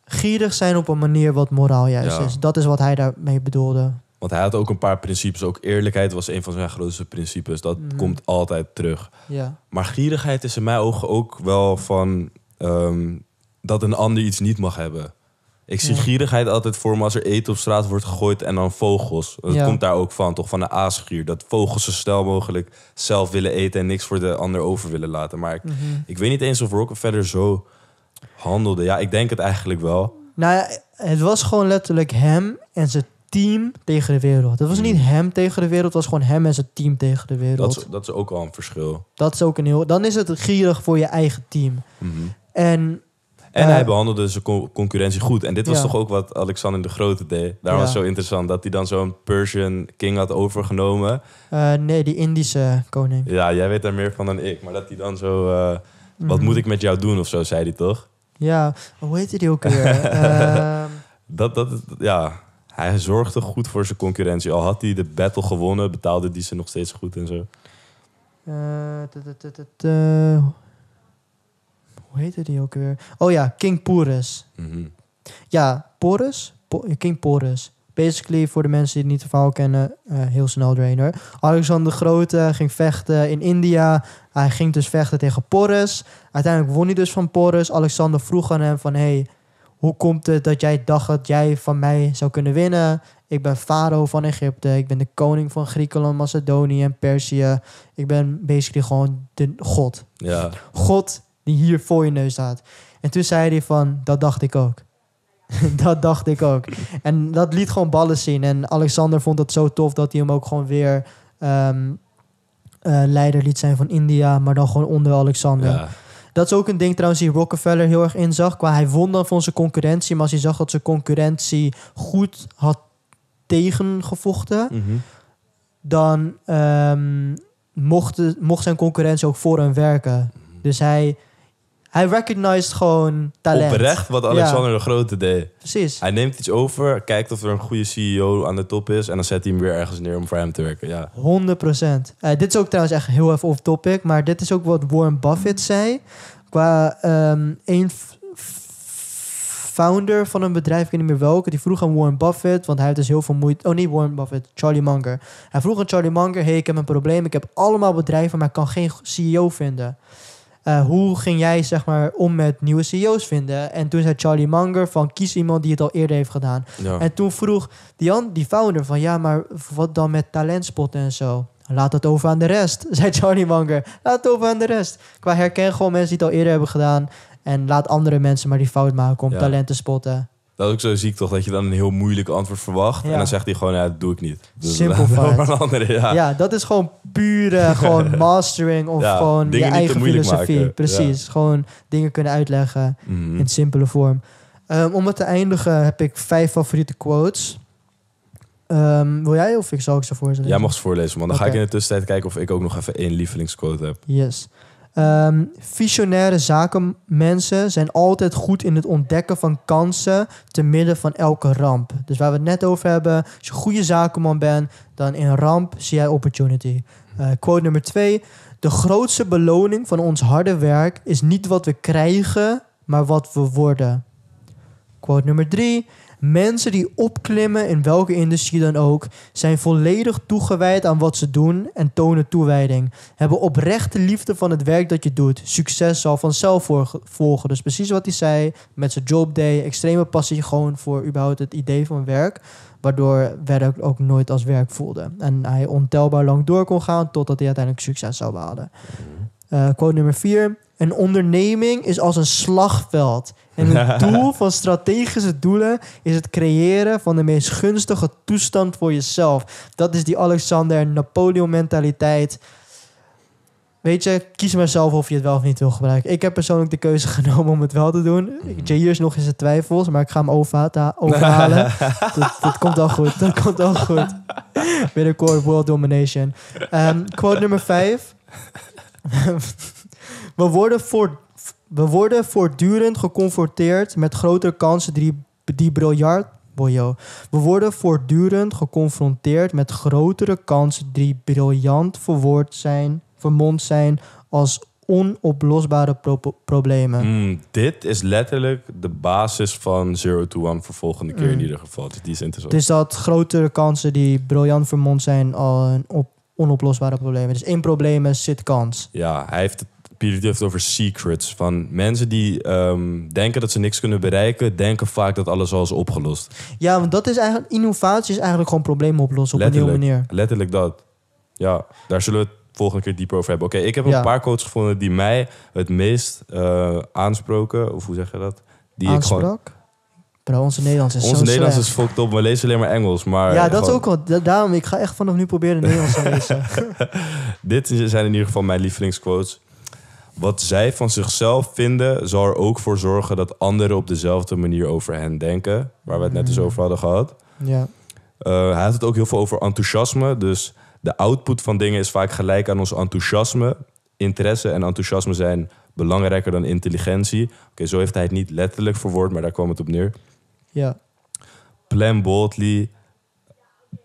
gierig zijn op een manier wat moraal juist is. Dat is wat hij daarmee bedoelde. Want hij had ook een paar principes. Ook eerlijkheid was een van zijn grootste principes. Dat mhm. komt altijd terug. Ja. Maar gierigheid is in mijn ogen ook wel van ehm, dat een ander iets niet mag hebben. Ik zie gierigheid altijd voor me als er eten op straat wordt gegooid en dan vogels. Dat komt daar ook van, toch? Van de aasgier. Dat vogels zo snel mogelijk zelf willen eten en niks voor de ander over willen laten. Maar ik, mhm. ik weet niet eens of verder zo Handelde, ja, ik denk het eigenlijk wel. Nou ja, het was gewoon letterlijk hem en zijn team tegen de wereld. Het was niet hmm. hem tegen de wereld, het was gewoon hem en zijn team tegen de wereld. Dat is, dat is ook al een verschil. Dat is ook een heel... Dan is het gierig voor je eigen team. Mhm. En En hij eh, behandelde zijn concurrentie goed. En dit was toch ook wat Alexander de Grote deed. Daar was zo interessant dat hij dan zo'n Persian king had overgenomen. Eh, nee, die Indische koning. Ja, jij weet daar meer van dan ik. Maar dat hij dan zo eh, wat mhm. moet ik met jou doen of zo, zei hij toch? Ja, oh, hoe heette die ook weer? Ehm, dat, dat, ja, hij zorgde goed voor zijn concurrentie. Al had hij de battle gewonnen, betaalde die ze nog steeds goed en zo. Eh, hoe heette die ook weer? Oh ja, King Porus. Mhm. Ja, Porus. Eh, King Porus. Basically, voor de mensen die het niet van verhaal kennen, eh, heel snel drainer. Alexander de Grote ging vechten in India. Hij ging dus vechten tegen Porus. Uiteindelijk won hij dus van Porus. Alexander vroeg aan hem van... Hey, hoe komt het dat jij dacht dat jij van mij zou kunnen winnen? Ik ben faro van Egypte. Ik ben de koning van Griekenland, Macedonië en Perzië. Ik ben basically gewoon de God. Ja. God die hier voor je neus staat. En toen zei hij van, dat dacht ik ook. dat dacht ik ook. En dat liet gewoon ballen zien. En Alexander vond dat zo tof dat hij hem ook gewoon weer... Ehm, uh, leider liet zijn van India, maar dan gewoon onder Alexander. Dat is ook een ding trouwens die Rockefeller heel erg inzag. Qua hij won dan van zijn concurrentie, maar als hij zag dat zijn concurrentie goed had tegengevochten, mhm. dan um, mocht, mocht zijn concurrentie ook voor hem werken. Mhm. Dus hij hij recognized gewoon talent. Oprecht wat Alexander de Grote deed. Precies. Hij neemt iets over, kijkt of er een goede CEO aan de top is... en dan zet hij hem weer ergens neer om voor hem te werken. Ja. 100 procent. Eh, dit is ook trouwens echt heel even off-topic... maar dit is ook wat Warren Buffett zei... qua um, een founder van een bedrijf, ik weet niet meer welke... die vroeg aan Warren Buffett, want hij heeft dus heel veel moeite... oh, niet Warren Buffett, Charlie Munger. Hij vroeg aan Charlie Munger... hey, ik heb een probleem, ik heb allemaal bedrijven... maar ik kan geen CEO vinden... Eh, hoe ging jij zeg maar, om met nieuwe CEO's vinden? En toen zei Charlie Munger van kies iemand die het al eerder heeft gedaan. En toen vroeg Dian, die founder, van ja, maar wat dan met talentspotten en zo? Laat het over aan de rest, zei Charlie Munger. Laat het over aan de rest. Qua herken gewoon mensen die het al eerder hebben gedaan. En laat andere mensen maar die fout maken om talent te spotten. Dat is ook zo ziek toch, dat je dan een heel moeilijk antwoord verwacht. En dan zegt hij gewoon, ja, dat doe ik niet. Dus Simpel andere, ja. ja, dat is gewoon pure eh, gewoon mastering of gewoon je eigen filosofie. Precies, gewoon dingen kunnen uitleggen mhm. in simpele vorm. Ehm, om het te eindigen heb ik vijf favoriete quotes. Ehm, wil jij of ik zal ik ze voorlezen? Jij mag ze voorlezen, want dan ga ik in de tussentijd kijken of ik ook nog even één lievelingsquote heb. Yes. Ehm, visionaire zakenmensen zijn altijd goed in het ontdekken van kansen te midden van elke ramp. Dus waar we het net over hebben, als je een goede zakenman bent, dan in ramp zie jij opportunity. Uh, quote nummer twee: De grootste beloning van ons harde werk is niet wat we krijgen, maar wat we worden. Quote nummer drie. Mensen die opklimmen in welke industrie dan ook, zijn volledig toegewijd aan wat ze doen en tonen toewijding. Hebben oprechte liefde van het werk dat je doet. Succes zal vanzelf volgen. Dus precies wat hij zei met zijn jobday, extreme passie gewoon voor überhaupt het idee van werk. Waardoor werk ook nooit als werk voelde. En hij ontelbaar lang door kon gaan totdat hij uiteindelijk succes zou behalen. Uh, quote nummer 4. Een onderneming is als een slagveld. En het doel van strategische doelen is het creëren van de meest gunstige toestand voor jezelf. Dat is die Alexander Napoleon mentaliteit. Weet je, kies maar zelf of je het wel of niet wil gebruiken. Ik heb persoonlijk de keuze genomen om het wel te doen. Jij is nog in de twijfels, maar ik ga hem overhalen. dat, dat, komt al goed, dat komt al goed. Binnenkort world domination. Um, quote nummer 5. We worden voor we worden voortdurend geconfronteerd met grotere kansen die, die Boyo. We worden voortdurend geconfronteerd met grotere kansen die briljant verwoord zijn, vermond zijn als onoplosbare problemen. Mm, dit is letterlijk de basis van Zero to One voor volgende keer in mm. ieder geval. Dus is interessant. Dus dat grotere kansen die briljant vermond zijn als onoplosbare problemen. Dus in problemen zit kans. Ja, hij heeft het Pieter heeft over secrets. Van mensen die ehm, denken dat ze niks kunnen bereiken, denken vaak dat alles al is opgelost. Ja, want dat is eigenlijk, innovatie is eigenlijk gewoon problemen oplossen op een nieuwe manier. Letterlijk dat. Ja, daar zullen we het volgende keer dieper over hebben. Oké, ik heb een paar quotes gevonden die mij het meest uh, aansproken, of hoe zeg je dat? Die ik gewoon. Bro, onze Nederlands is onze zo Nederlands is fucked op. We lezen alleen maar Engels. Maar ja, dat is ook wat. Daarom, ik ga echt vanaf nu proberen Nederlands te lezen. Dit zijn in ieder geval mijn lievelingsquotes wat zij van zichzelf vinden, zal er ook voor zorgen dat anderen op dezelfde manier over hen denken. Waar we het net eens mm. over hadden gehad. Ja. Eh, hij had het ook heel veel over enthousiasme. Dus de output van dingen is vaak gelijk aan ons enthousiasme. Interesse en enthousiasme zijn belangrijker dan intelligentie. Oké, zo heeft hij het niet letterlijk verwoord, maar daar kwam het op neer. Ja. Plan boldly,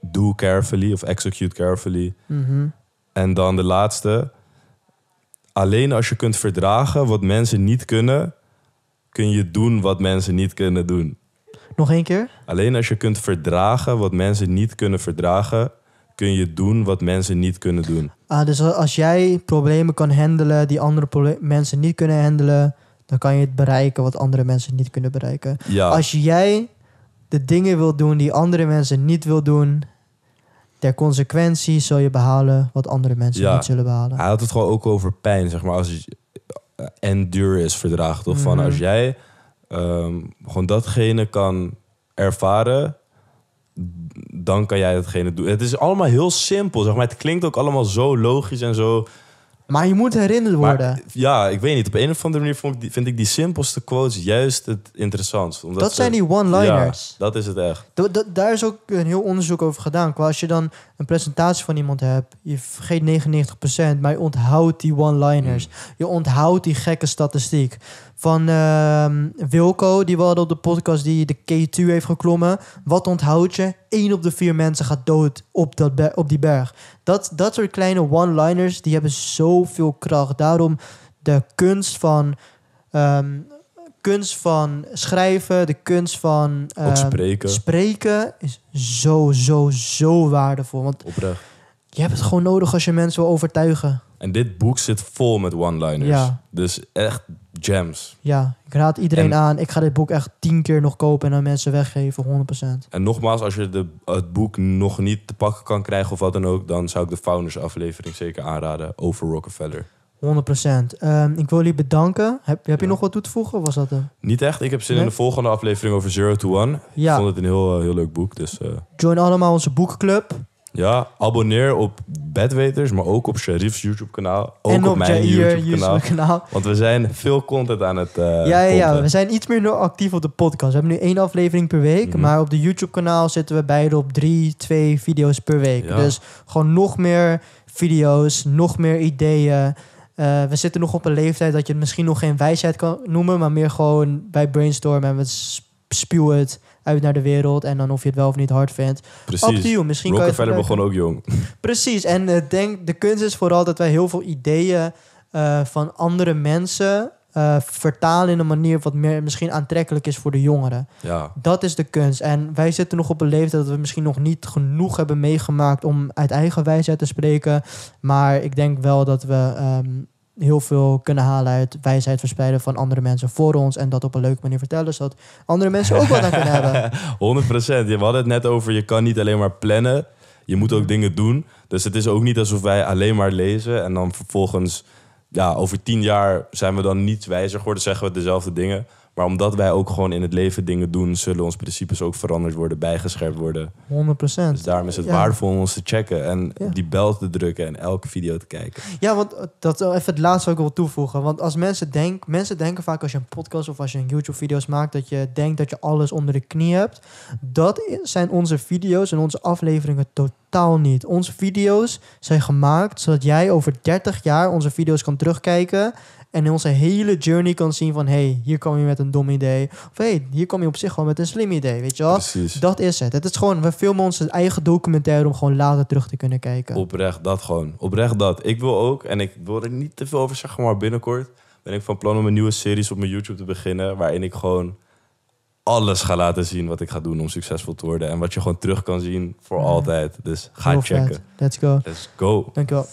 do carefully of execute carefully. Mhm. En dan de laatste alleen als je kunt verdragen wat mensen niet kunnen, kun je doen wat mensen niet kunnen doen. Nog één keer? Alleen als je kunt verdragen wat mensen niet kunnen verdragen, kun je doen wat mensen niet kunnen doen. Ah, dus als jij problemen kan handelen die andere mensen niet kunnen handelen, dan kan je het bereiken wat andere mensen niet kunnen bereiken. Als jij de dingen wil doen die andere mensen niet wil doen, ter consequentie zul je behalen wat andere mensen niet zullen behalen. Hij had het gewoon ook over pijn, zeg maar, als het eh, en is verdragen. of Van als mhm. jij ehm, gewoon datgene kan ervaren, dan kan jij datgene doen. Het is allemaal heel simpel, zeg maar. Het klinkt ook allemaal zo logisch en zo maar je moet herinnerd worden. ja, ik weet niet. Op een of andere manier vond ik vind ik die simpelste quotes juist het interessantst. Omdat dat zijn die one-liners. Ja, dat is het echt. daar is ook een heel onderzoek over gedaan. Als je dan een presentatie van iemand hebt, je vergeet 99%, maar je onthoudt die one-liners. Mm. Je onthoudt die gekke statistiek. Van ehm, Wilco, die we hadden op de podcast, die de K2 heeft geklommen. Wat onthoud je? 1 op de vier mensen gaat dood op, dat op die berg. Dat, dat soort kleine one-liners, die hebben zoveel kracht. Daarom de kunst van ehm, kunst van schrijven, de kunst van ehm, spreken. is zo, zo, zo waardevol. Want je hebt het gewoon nodig als je mensen wil overtuigen. En dit boek zit vol met one-liners. Dus echt gems. Ja, ik raad iedereen aan. Ik ga dit boek echt tien keer nog kopen en aan mensen weggeven, 100%. En nogmaals, als je de, het boek nog niet te pakken kan krijgen of wat dan ook, dan zou ik de Founders aflevering zeker aanraden over Rockefeller. 100%. Ehm, ik wil jullie bedanken. Heb, heb je nog wat toe te voegen? Was dat eh? Niet echt. Ik heb zin in de volgende aflevering over Zero to One. Ja. Ik vond het een heel, eh, heel leuk boek. Dus, eh. Join allemaal onze boekclub. Ja, abonneer op Bedweters, maar ook op Sharif's YouTube-kanaal. Ook en op, mijn YouTube-kanaal. want we zijn veel content aan het... ja, ja, ja, we zijn iets meer actief op de podcast. We hebben nu één aflevering per week. Mhm. Maar op de YouTube-kanaal zitten we beide op drie, twee video's per week. Dus gewoon nog meer video's, nog meer ideeën. Eh, we zitten nog op een leeftijd dat je het misschien nog geen wijsheid kan noemen, maar meer gewoon bij brainstormen en we spuwen het uit naar de wereld. En dan of je het wel of niet hard vindt. Precies. Up verder begon ook jong. Precies. En uh, denk, de kunst is vooral dat wij heel veel ideeën eh, van andere mensen eh, vertalen in een manier wat meer misschien aantrekkelijk is voor de jongeren. Ja. Dat is de kunst. En wij zitten nog op een leeftijd dat we misschien nog niet genoeg hebben meegemaakt om uit eigen wijsheid te spreken. Maar ik denk wel dat we ehm, heel veel kunnen halen uit wijsheid verspreiden van andere mensen voor ons. En dat op een leuke manier vertellen, zodat andere mensen ook wat aan kunnen hebben. 100%. Je had het net over, je kan niet alleen maar plannen. Je moet ook mm. dingen doen. Dus het is ook niet alsof wij alleen maar lezen en dan vervolgens ja, over tien jaar zijn we dan niet wijzer geworden, zeggen we dezelfde dingen. Maar omdat wij ook gewoon in het leven dingen doen, zullen onze principes ook veranderd worden, bijgescherpt worden. 100%. Dus daarom is het waardevol om ons te checken en ja. die bel te drukken en elke video te kijken. Ja, want eh, dat even het laatste ook wil toevoegen. Want als mensen denken, mensen denken vaak als je een podcast of als je een YouTube-video's maakt, dat je denkt dat je alles onder de knie hebt. Dat zijn onze video's en onze afleveringen totaal niet. Onze video's zijn gemaakt zodat jij over 30 jaar onze video's kan terugkijken en in onze hele journey kan zien van... hey, hier kom je met een dom idee. Of hey, hier kom je op zich gewoon met een slim idee. Weet je wel? Precies. Dat is het. Het is gewoon... We filmen onze eigen documentaire om gewoon later terug te kunnen kijken. Oprecht dat gewoon. Oprecht dat. Ik wil ook... En ik wil er niet te veel over zeggen, maar binnenkort... ben ik van plan om een nieuwe series op mijn YouTube te beginnen... waarin ik gewoon alles ga laten zien wat ik ga doen om succesvol te worden. En wat je gewoon terug kan zien voor altijd. Dus ga checken. Let's go. Let's go. Dankjewel.